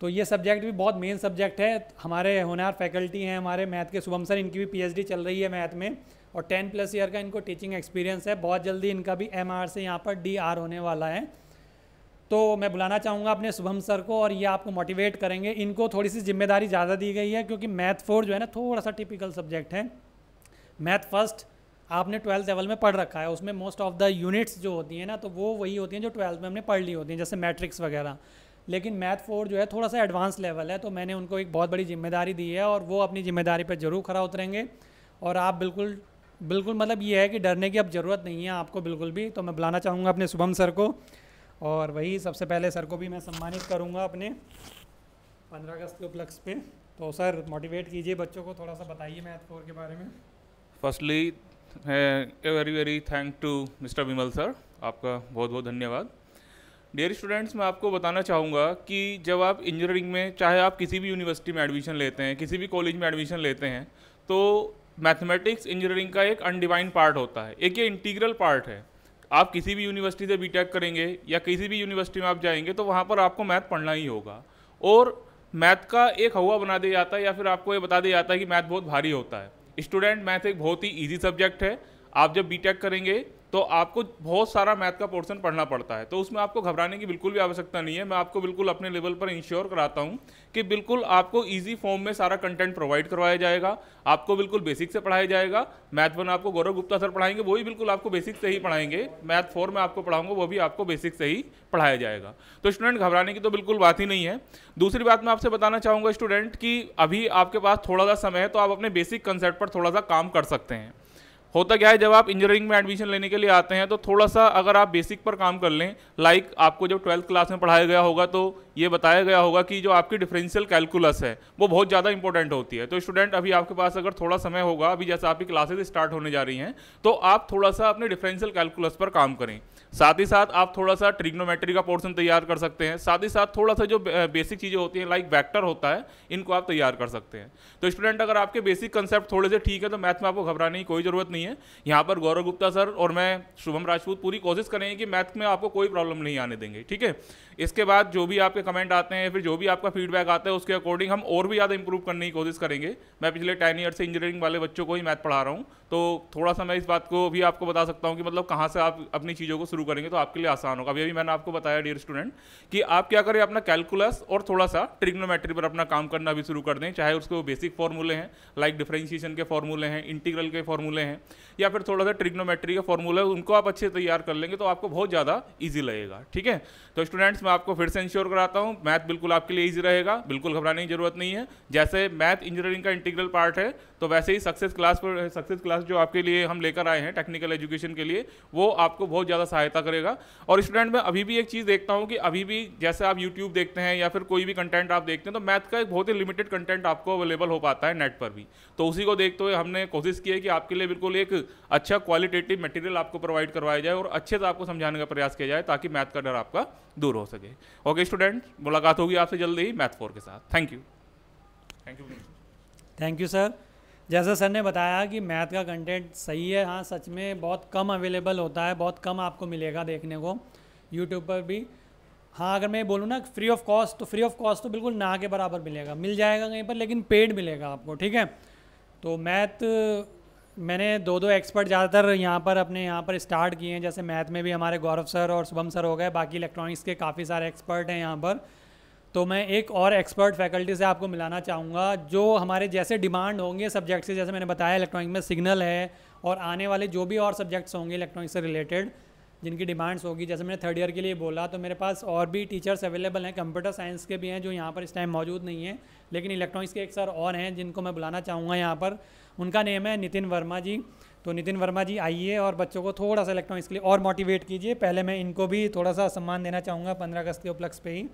तो ये सब्जेक्ट भी बहुत मेन सब्जेक्ट है हमारे होनार फैकल्टी हैं हमारे मैथ के शुभम सर इनकी भी पीएचडी चल रही है मैथ में और टेन प्लस ईयर का इनको टीचिंग एक्सपीरियंस है बहुत जल्दी इनका भी एम आर से यहाँ पर डी आर होने वाला है तो मैं बुलाना चाहूँगा अपने शुभम सर को और ये आपको मोटिवेट करेंगे इनको थोड़ी सी जिम्मेदारी ज़्यादा दी गई है क्योंकि मैथ फोर जो है ना थोड़ा सा टिपिकल सब्जेक्ट है मैथ फर्स्ट आपने ट्वेल्थ लेवल में पढ़ रखा है उसमें मोस्ट ऑफ द यूनिट्स जो होती हैं ना तो वो वही होती हैं जो ट्वेल्थ में हमने पढ़ ली होती हैं जैसे मैट्रिक्स वगैरह लेकिन मैथ फोर जो है थोड़ा सा एडवांस लेवल है तो मैंने उनको एक बहुत बड़ी जिम्मेदारी दी है और वो अपनी जिम्मेदारी पर जरूर खड़ा उतरेंगे और आप बिल्कुल बिल्कुल मतलब ये है कि डरने की अब ज़रूरत नहीं है आपको बिल्कुल भी तो मैं बुलाना चाहूँगा अपने शुभम सर को और वही सबसे पहले सर को भी मैं सम्मानित करूँगा अपने पंद्रह अगस्त के उपलक्ष्य पे तो सर मोटिवेट कीजिए बच्चों को थोड़ा सा बताइए मैथ फोर के बारे में firstly very very thank to mister Vimal sir आपका बहुत बहुत धन्यवाद डियर स्टूडेंट्स मैं आपको बताना चाहूँगा कि जब आप इंजीनियरिंग में चाहे आप किसी भी यूनिवर्सिटी में एडमिशन लेते हैं किसी भी कॉलेज में एडमिशन लेते हैं तो मैथमेटिक्स इंजीनियरिंग का एक अनडिवाइन पार्ट होता है एक ये इंटीग्रल पार्ट है आप किसी भी यूनिवर्सिटी से बी करेंगे या किसी भी यूनिवर्सिटी में आप जाएंगे तो वहाँ पर आपको मैथ पढ़ना ही होगा और मैथ का एक हवा बना दिया जाता है या फिर आपको ये बता दिया जाता है कि मैथ बहुत भारी होता है स्टूडेंट मैथ एक बहुत ही ईजी सब्जेक्ट है आप जब बी करेंगे तो आपको बहुत सारा मैथ का पोर्शन पढ़ना पड़ता है तो उसमें आपको घबराने की बिल्कुल भी आवश्यकता नहीं है मैं आपको बिल्कुल अपने लेवल पर इंश्योर कराता हूँ कि बिल्कुल आपको ईजी फॉर्म में सारा कंटेंट प्रोवाइड करवाया जाएगा आपको बिल्कुल बेसिक से पढ़ाया जाएगा मैथ वन आपको गौरव गुप्ता सर पढ़ाएंगे वो भी बिल्कुल आपको बेसिक से ही पढ़ाएंगे मैथ फोर में आपको पढ़ाऊंगा वो भी आपको बेसिक से ही पढ़ाया जाएगा तो स्टूडेंट घबराने की तो बिल्कुल बात ही नहीं है दूसरी बात मैं आपसे बताना चाहूँगा स्टूडेंट कि अभी आपके पास थोड़ा सा समय है तो आप अपने बेसिक कंसेप्ट पर थोड़ा सा काम कर सकते हैं होता क्या है जब आप इंजीनियरिंग में एडमिशन लेने के लिए आते हैं तो थोड़ा सा अगर आप बेसिक पर काम कर लें लाइक आपको जब ट्वेल्थ क्लास में पढ़ाया गया होगा तो ये बताया गया होगा कि जो आपकी डिफरेंशियल कैलकुलस है वो बहुत ज़्यादा इंपॉर्टेंट होती है तो स्टूडेंट अभी आपके पास अगर थोड़ा समय होगा अभी जैसे आपकी क्लासेज स्टार्ट होने जा रही हैं तो आप थोड़ा सा अपने डिफरेंशियल कैलकुलस पर काम करें साथ ही साथ आप थोड़ा सा ट्रिग्नोमेट्री का पोर्सन तैयार कर सकते हैं साथ ही साथ थोड़ा सा जो बेसिक चीज़ें होती हैं लाइक वैक्टर होता है इनको आप तैयार कर सकते हैं तो स्टूडेंट अगर आपके बेसिक कंसेप्ट थोड़े से ठीक है तो मैथ में आपको घबराने की कोई ज़रूरत नहीं है यहाँ पर गौरव गुप्ता सर और मैं शुभम राजपूत पूरी कोशिश करेंगे कि मैथ में आपको कोई प्रॉब्लम नहीं आने देंगे ठीक है इसके बाद जो भी आपके कमेंट आते हैं फिर जो भी आपका फीडबैक आता है उसके अकॉर्डिंग हम और भी ज़्यादा इंप्रूव करने की कोशिश करेंगे मैं पिछले टेन ईयर से इंजीनियरिंग वाले बच्चों को ही मैथ पढ़ा रहा हूँ तो थोड़ा सा मैं इस बात को भी आपको बता सकता हूँ कि मतलब कहाँ से आप अपनी चीज़ों को शुरू करेंगे तो आपके लिए आसान होगा अभी अभी मैंने आपको बताया डियर स्टूडेंट कि आप क्या करें अपना कैलकुलस और थोड़ा सा ट्रिग्नोमेट्री पर अपना काम करना भी शुरू कर दें चाहे उसके वो बेसिक फॉर्मूले हैं लाइक डिफ्रेंशिएशन के फॉर्मूले हैं इंटीग्रल के फॉर्मूले हैं या फिर थोड़ा सा ट्रिग्नोमेट्री के फॉर्मूले उनको आप अच्छे तैयार कर लेंगे तो आपको बहुत ज़्यादा ईजी लगेगा ठीक है तो स्टूडेंट्स मैं आपको फिर से इंश्योर कराता हूँ मैथ बिल्कुल आपके लिए ईजी रहेगा बिल्कुल घबराने की जरूरत नहीं है जैसे मैथ इंजीनियरिंग का इंटीग्रल पार्ट है तो वैसे ही सक्सेस क्लास पर सक्सेस क्लास क्लास जो आपके लिए हम लेकर आए हैं टेक्निकल एजुकेशन के लिए वो आपको बहुत ज़्यादा सहायता करेगा और स्टूडेंट मैं अभी भी एक चीज़ देखता हूँ कि अभी भी जैसे आप यूट्यूब देखते हैं या फिर कोई भी कंटेंट आप देखते हैं तो मैथ का एक बहुत ही लिमिटेड कंटेंट आपको अवेलेबल हो पाता है नेट पर भी तो उसी को देखते हुए हमने कोशिश की है कि आपके लिए बिल्कुल एक अच्छा क्वालिटेटिव मटेरियल आपको प्रोवाइड करवाया जाए और अच्छे से आपको समझाने का प्रयास किया जाए ताकि मैथ का डर आपका दूर हो सके ओके स्टूडेंट मुलाकात होगी आपसे जल्दी ही मैथ फोर के साथ thank you thank you thank you sir जैसा सर ने बताया कि मैथ का कंटेंट सही है हाँ सच में बहुत कम अवेलेबल होता है बहुत कम आपको मिलेगा देखने को यूट्यूब पर भी हाँ अगर मैं बोलूँ ना फ्री ऑफ कॉस्ट तो फ्री ऑफ कॉस्ट तो बिल्कुल ना के बराबर मिलेगा मिल जाएगा कहीं पर लेकिन पेड मिलेगा आपको ठीक है तो मैथ मैंने दो दो एक्सपर्ट ज़्यादातर यहाँ पर अपने यहाँ पर स्टार्ट किए हैं जैसे मैथ में भी हमारे गौरव सर और शुभम सर हो गए बाकी इलेक्ट्रॉनिक्स के काफ़ी सारे एक्सपर्ट हैं यहाँ पर तो मैं एक और एक्सपर्ट फैकल्टी से आपको मिलाना चाहूँगा जो हमारे जैसे डिमांड होंगे सब्जेक्ट से जैसे मैंने बताया इलेक्ट्रॉनिक में सिग्नल है और आने वाले जो भी और सब्जेक्ट्स होंगे इलेक्ट्रॉनिक से रिलेटेड जिनकी डिमांड्स होगी जैसे मैंने थर्ड ईयर के लिए बोला तो मेरे पास और भी टीचर्स अवेलेबल हैं कंप्यूटर साइंस के भी हैं जो यहाँ पर इस टाइम मौजूद नहीं है लेकिन इलेक्ट्रॉनिक्स के एक सर और हैं जिनको मैं बुलाना चाहूँगा यहाँ पर उनका नेम है नितिन वर्मा जी तो नितिन वर्मा जी आइए और बच्चों को थोड़ा सा इलेक्ट्रॉनिक्स के लिए और मोटिवेट कीजिए पहले मैं इनको भी थोड़ा सा सम्मान देना चाहूँगा पंद्रह अगस्त के उपलक्ष्य पर ही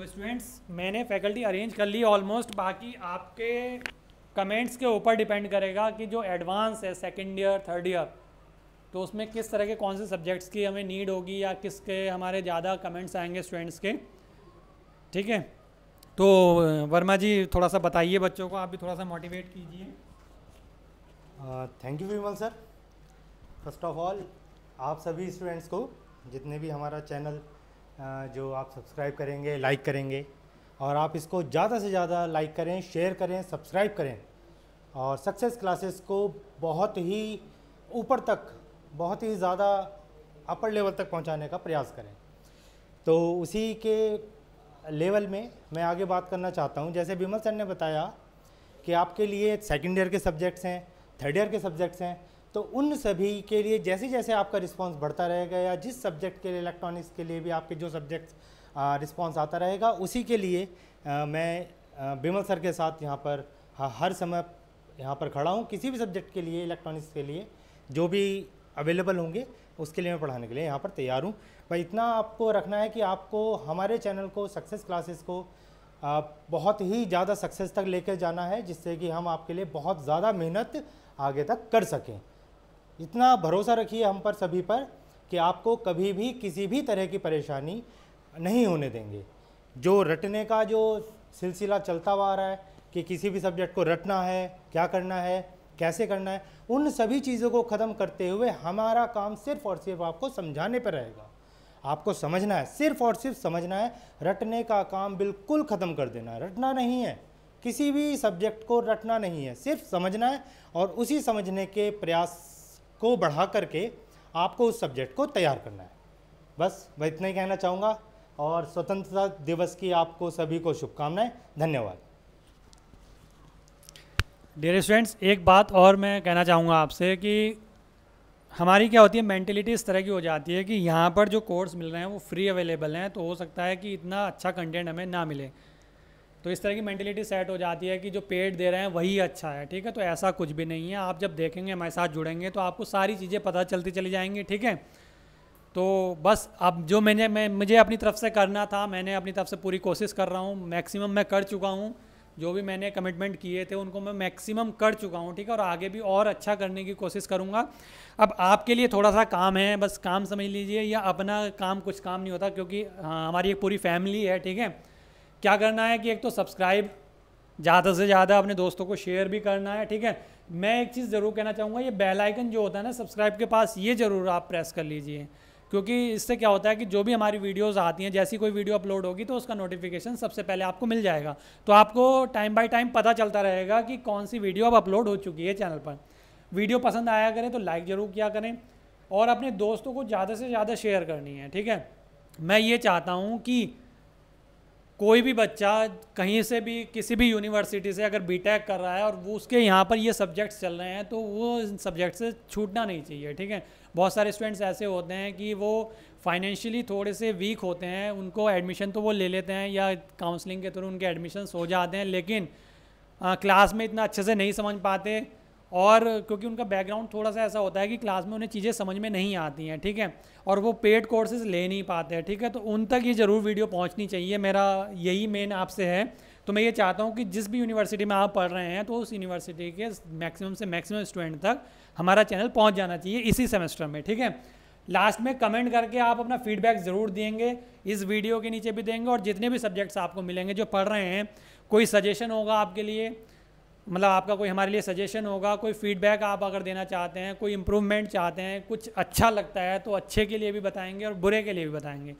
तो स्टूडेंट्स मैंने फैकल्टी अरेंज कर ली ऑलमोस्ट बाकी आपके कमेंट्स के ऊपर डिपेंड करेगा कि जो एडवांस है सेकेंड ईयर थर्ड ईयर तो उसमें किस तरह के कौन से सब्जेक्ट्स की हमें नीड होगी या किसके हमारे ज़्यादा कमेंट्स आएंगे स्टूडेंट्स के ठीक है तो वर्मा जी थोड़ा सा बताइए बच्चों को आप भी थोड़ा सा मोटिवेट कीजिए thank you Vimal sir first of all आप सभी स्टूडेंट्स को जितने भी हमारा चैनल जो आप सब्सक्राइब करेंगे लाइक करेंगे और आप इसको ज़्यादा से ज़्यादा लाइक करें शेयर करें सब्सक्राइब करें और सक्सेस क्लासेस को बहुत ही ऊपर तक बहुत ही ज़्यादा अपर लेवल तक पहुंचाने का प्रयास करें तो उसी के लेवल में मैं आगे बात करना चाहता हूं जैसे बिमल सर ने बताया कि आपके लिए सेकेंड ईयर के सब्जेक्ट्स हैं थर्ड ईयर के सब्जेक्ट्स हैं तो उन सभी के लिए जैसे जैसे आपका रिस्पांस बढ़ता रहेगा या जिस सब्जेक्ट के लिए इलेक्ट्रॉनिक्स के लिए भी आपके जो सब्जेक्ट्स रिस्पांस आता रहेगा उसी के लिए आ, मैं बिमल सर के साथ यहाँ पर हर समय यहाँ पर खड़ा हूँ किसी भी सब्जेक्ट के लिए इलेक्ट्रॉनिक्स के लिए जो भी अवेलेबल होंगे उसके लिए मैं पढ़ाने के लिए यहाँ पर तैयार हूँ भाई इतना आपको रखना है कि आपको हमारे चैनल को सक्सेस क्लासेस को आ, बहुत ही ज़्यादा सक्सेस तक लेकर जाना है जिससे कि हम आपके लिए बहुत ज़्यादा मेहनत आगे तक कर सकें इतना भरोसा रखिए हम पर सभी पर कि आपको कभी भी किसी भी तरह की परेशानी नहीं होने देंगे जो रटने का जो सिलसिला चलता हुआ आ रहा है कि किसी भी सब्जेक्ट को रटना है क्या करना है कैसे करना है उन सभी चीज़ों को ख़त्म करते हुए हमारा काम सिर्फ और सिर्फ आपको समझाने पर रहेगा आपको समझना है सिर्फ और सिर्फ समझना है रटने का काम बिल्कुल ख़त्म कर देना है रटना नहीं है किसी भी सब्जेक्ट को रटना नहीं है सिर्फ समझना है और उसी समझने के प्रयास को बढ़ा करके आपको उस सब्जेक्ट को तैयार करना है बस मैं इतना ही कहना चाहूँगा और स्वतंत्रता दिवस की आपको सभी को शुभकामनाएं धन्यवाद डियर स्टूडेंट्स एक बात और मैं कहना चाहूँगा आपसे कि हमारी क्या होती है मैंटेलिटी इस तरह की हो जाती है कि यहाँ पर जो कोर्स मिल रहे हैं वो फ्री अवेलेबल हैं तो हो सकता है कि इतना अच्छा कंटेंट हमें ना मिले तो इस तरह की मैंटेलिटी सेट हो जाती है कि जो पेड दे रहे हैं वही अच्छा है ठीक है तो ऐसा कुछ भी नहीं है आप जब देखेंगे हमारे साथ जुड़ेंगे तो आपको सारी चीज़ें पता चलती चली जाएंगी ठीक है तो बस अब जो मैंने मैं मुझे अपनी तरफ से करना था मैंने अपनी तरफ से पूरी कोशिश कर रहा हूँ मैक्सिमम मैं कर चुका हूँ जो भी मैंने कमिटमेंट किए थे उनको मैं मैक्सिमम कर चुका हूँ ठीक है और आगे भी और अच्छा करने की कोशिश करूँगा अब आपके लिए थोड़ा सा काम है बस काम समझ लीजिए या अपना काम कुछ काम नहीं होता क्योंकि हाँ, हमारी एक पूरी फैमिली है ठीक है क्या करना है कि एक तो सब्सक्राइब ज़्यादा से ज़्यादा अपने दोस्तों को शेयर भी करना है ठीक है मैं एक चीज़ ज़रूर कहना चाहूँगा ये बेल आइकन जो होता है ना सब्सक्राइब के पास ये ज़रूर आप प्रेस कर लीजिए क्योंकि इससे क्या होता है कि जो भी हमारी वीडियोस आती हैं जैसी कोई वीडियो अपलोड होगी तो उसका नोटिफिकेशन सबसे पहले आपको मिल जाएगा तो आपको टाइम बाय टाइम पता चलता रहेगा कि कौन सी वीडियो अब अपलोड हो चुकी है चैनल पर वीडियो पसंद आया करें तो लाइक ज़रूर किया करें और अपने दोस्तों को ज़्यादा से ज़्यादा शेयर करनी है ठीक है मैं ये चाहता हूँ कि कोई भी बच्चा कहीं से भी किसी भी यूनिवर्सिटी से अगर बीटेक कर रहा है और वो उसके यहाँ पर ये सब्जेक्ट्स चल रहे हैं तो वो इन सब्जेक्ट से छूटना नहीं चाहिए ठीक है बहुत सारे स्टूडेंट्स ऐसे होते हैं कि वो फाइनेंशियली थोड़े से वीक होते हैं उनको एडमिशन तो वो ले लेते हैं या काउंसलिंग के थ्रू उनके एडमिशन हो जाते हैं लेकिन क्लास हाँ, में इतना अच्छे से नहीं समझ पाते और क्योंकि उनका बैकग्राउंड थोड़ा सा ऐसा होता है कि क्लास में उन्हें चीज़ें समझ में नहीं आती हैं ठीक है और वो पेड कोर्सेज ले नहीं पाते हैं ठीक है तो उन तक ये ज़रूर वीडियो पहुंचनी चाहिए मेरा यही मेन आपसे है तो मैं ये चाहता हूँ कि जिस भी यूनिवर्सिटी में आप पढ़ रहे हैं तो उस यूनिवर्सिटी के मैक्सिमम से मैक्सिमम स्टूडेंट तक हमारा चैनल पहुँच जाना चाहिए इसी सेमेस्टर में ठीक है लास्ट में कमेंट करके आप अपना फीडबैक ज़रूर देंगे इस वीडियो के नीचे भी देंगे और जितने भी सब्जेक्ट्स आपको मिलेंगे जो पढ़ रहे हैं कोई सजेशन होगा आपके लिए मतलब आपका कोई हमारे लिए सजेशन होगा कोई फीडबैक आप अगर देना चाहते हैं कोई इम्प्रूवमेंट चाहते हैं कुछ अच्छा लगता है तो अच्छे के लिए भी बताएंगे और बुरे के लिए भी बताएंगे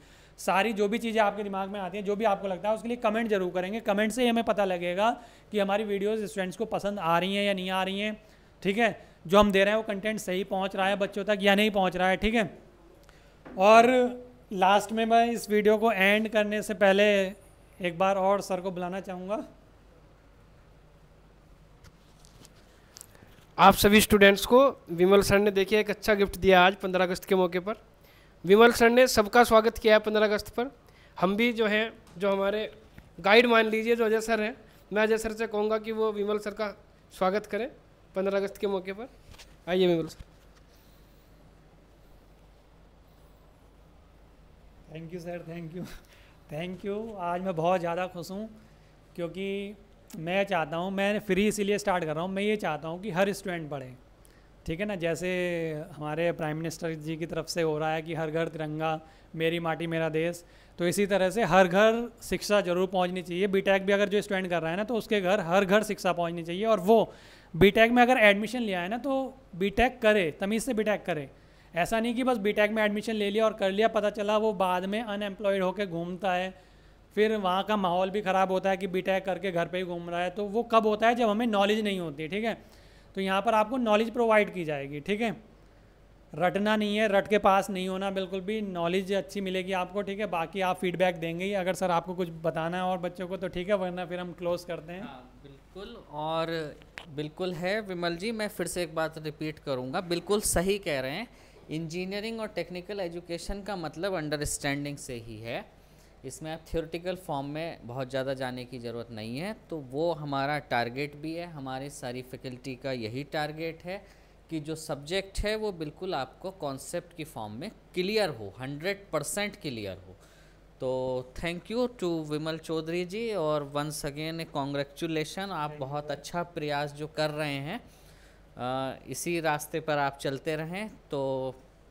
सारी जो भी चीज़ें आपके दिमाग में आती हैं जो भी आपको लगता है उसके लिए कमेंट जरूर करेंगे कमेंट से ही हमें पता लगेगा कि हमारी वीडियोज़ स्टूडेंट्स को पसंद आ रही हैं या नहीं आ रही हैं ठीक है जो हम दे रहे हैं वो कंटेंट सही पहुँच रहा है बच्चों तक या नहीं पहुँच रहा है ठीक है और लास्ट में मैं इस वीडियो को एंड करने से पहले एक बार और सर को बुलाना चाहूँगा आप सभी स्टूडेंट्स को विमल सर ने देखिए एक अच्छा गिफ्ट दिया आज पंद्रह अगस्त के मौके पर विमल सर ने सबका स्वागत किया है पंद्रह अगस्त पर हम भी जो हैं जो हमारे गाइड मान लीजिए जो अजय सर हैं मैं अजय सर से कहूँगा कि वो विमल सर का स्वागत करें पंद्रह अगस्त के मौके पर आइए Vimal sir thank you sir thank you thank you आज मैं बहुत ज़्यादा खुश हूँ क्योंकि मैं चाहता हूँ मैं फ्री इसीलिए स्टार्ट कर रहा हूँ मैं ये चाहता हूँ कि हर स्टूडेंट पढ़े ठीक है ना जैसे हमारे प्राइम मिनिस्टर जी की तरफ से हो रहा है कि हर घर तिरंगा मेरी माटी मेरा देश तो इसी तरह से हर घर शिक्षा जरूर पहुंचनी चाहिए बीटेक भी अगर जो स्टूडेंट कर रहा है ना तो उसके घर हर घर शिक्षा पहुंचनी चाहिए और वो बीटेक में अगर एडमिशन लिया है ना तो बीटेक करे तमीज़ से बीटेक करे ऐसा नहीं कि बस बीटेक में एडमिशन ले लिया और कर लिया पता चला वो बाद में अनएम्प्लॉयड होकर घूमता है फिर वहाँ का माहौल भी ख़राब होता है कि बी करके घर पे ही घूम रहा है तो वो कब होता है जब हमें नॉलेज नहीं होती ठीक है तो यहाँ पर आपको नॉलेज प्रोवाइड की जाएगी ठीक है रटना नहीं है रट के पास नहीं होना बिल्कुल भी नॉलेज अच्छी मिलेगी आपको ठीक है बाकी आप फीडबैक देंगे ही अगर सर आपको कुछ बताना है और बच्चों को तो ठीक है वरना फिर हम क्लोज करते हैं हाँ, बिल्कुल और बिल्कुल है विमल जी मैं फिर से एक बात रिपीट करूँगा बिल्कुल सही कह रहे हैं इंजीनियरिंग और टेक्निकल एजुकेशन का मतलब अंडरस्टैंडिंग से ही है इसमें आप थियोरटिकल फॉर्म में बहुत ज़्यादा जाने की ज़रूरत नहीं है तो वो हमारा टारगेट भी है हमारे सारी फैकल्टी का यही टारगेट है कि जो सब्जेक्ट है वो बिल्कुल आपको कॉन्सेप्ट की फॉर्म में क्लियर हो हंड्रेड परसेंट क्लियर हो तो thank you to Vimal Chaudhary ji और वंस अगेन कॉन्ग्रेचुलेसन आप बहुत अच्छा प्रयास जो कर रहे हैं आ, इसी रास्ते पर आप चलते रहें तो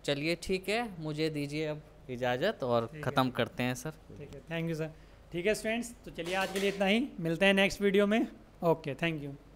चलिए ठीक है मुझे दीजिए अब इजाज़त और ख़त्म करते हैं सर ठीक है थैंक यू सर ठीक है स्टूडेंट्स तो चलिए आज के लिए इतना ही मिलते हैं नेक्स्ट वीडियो में ओके थैंक यू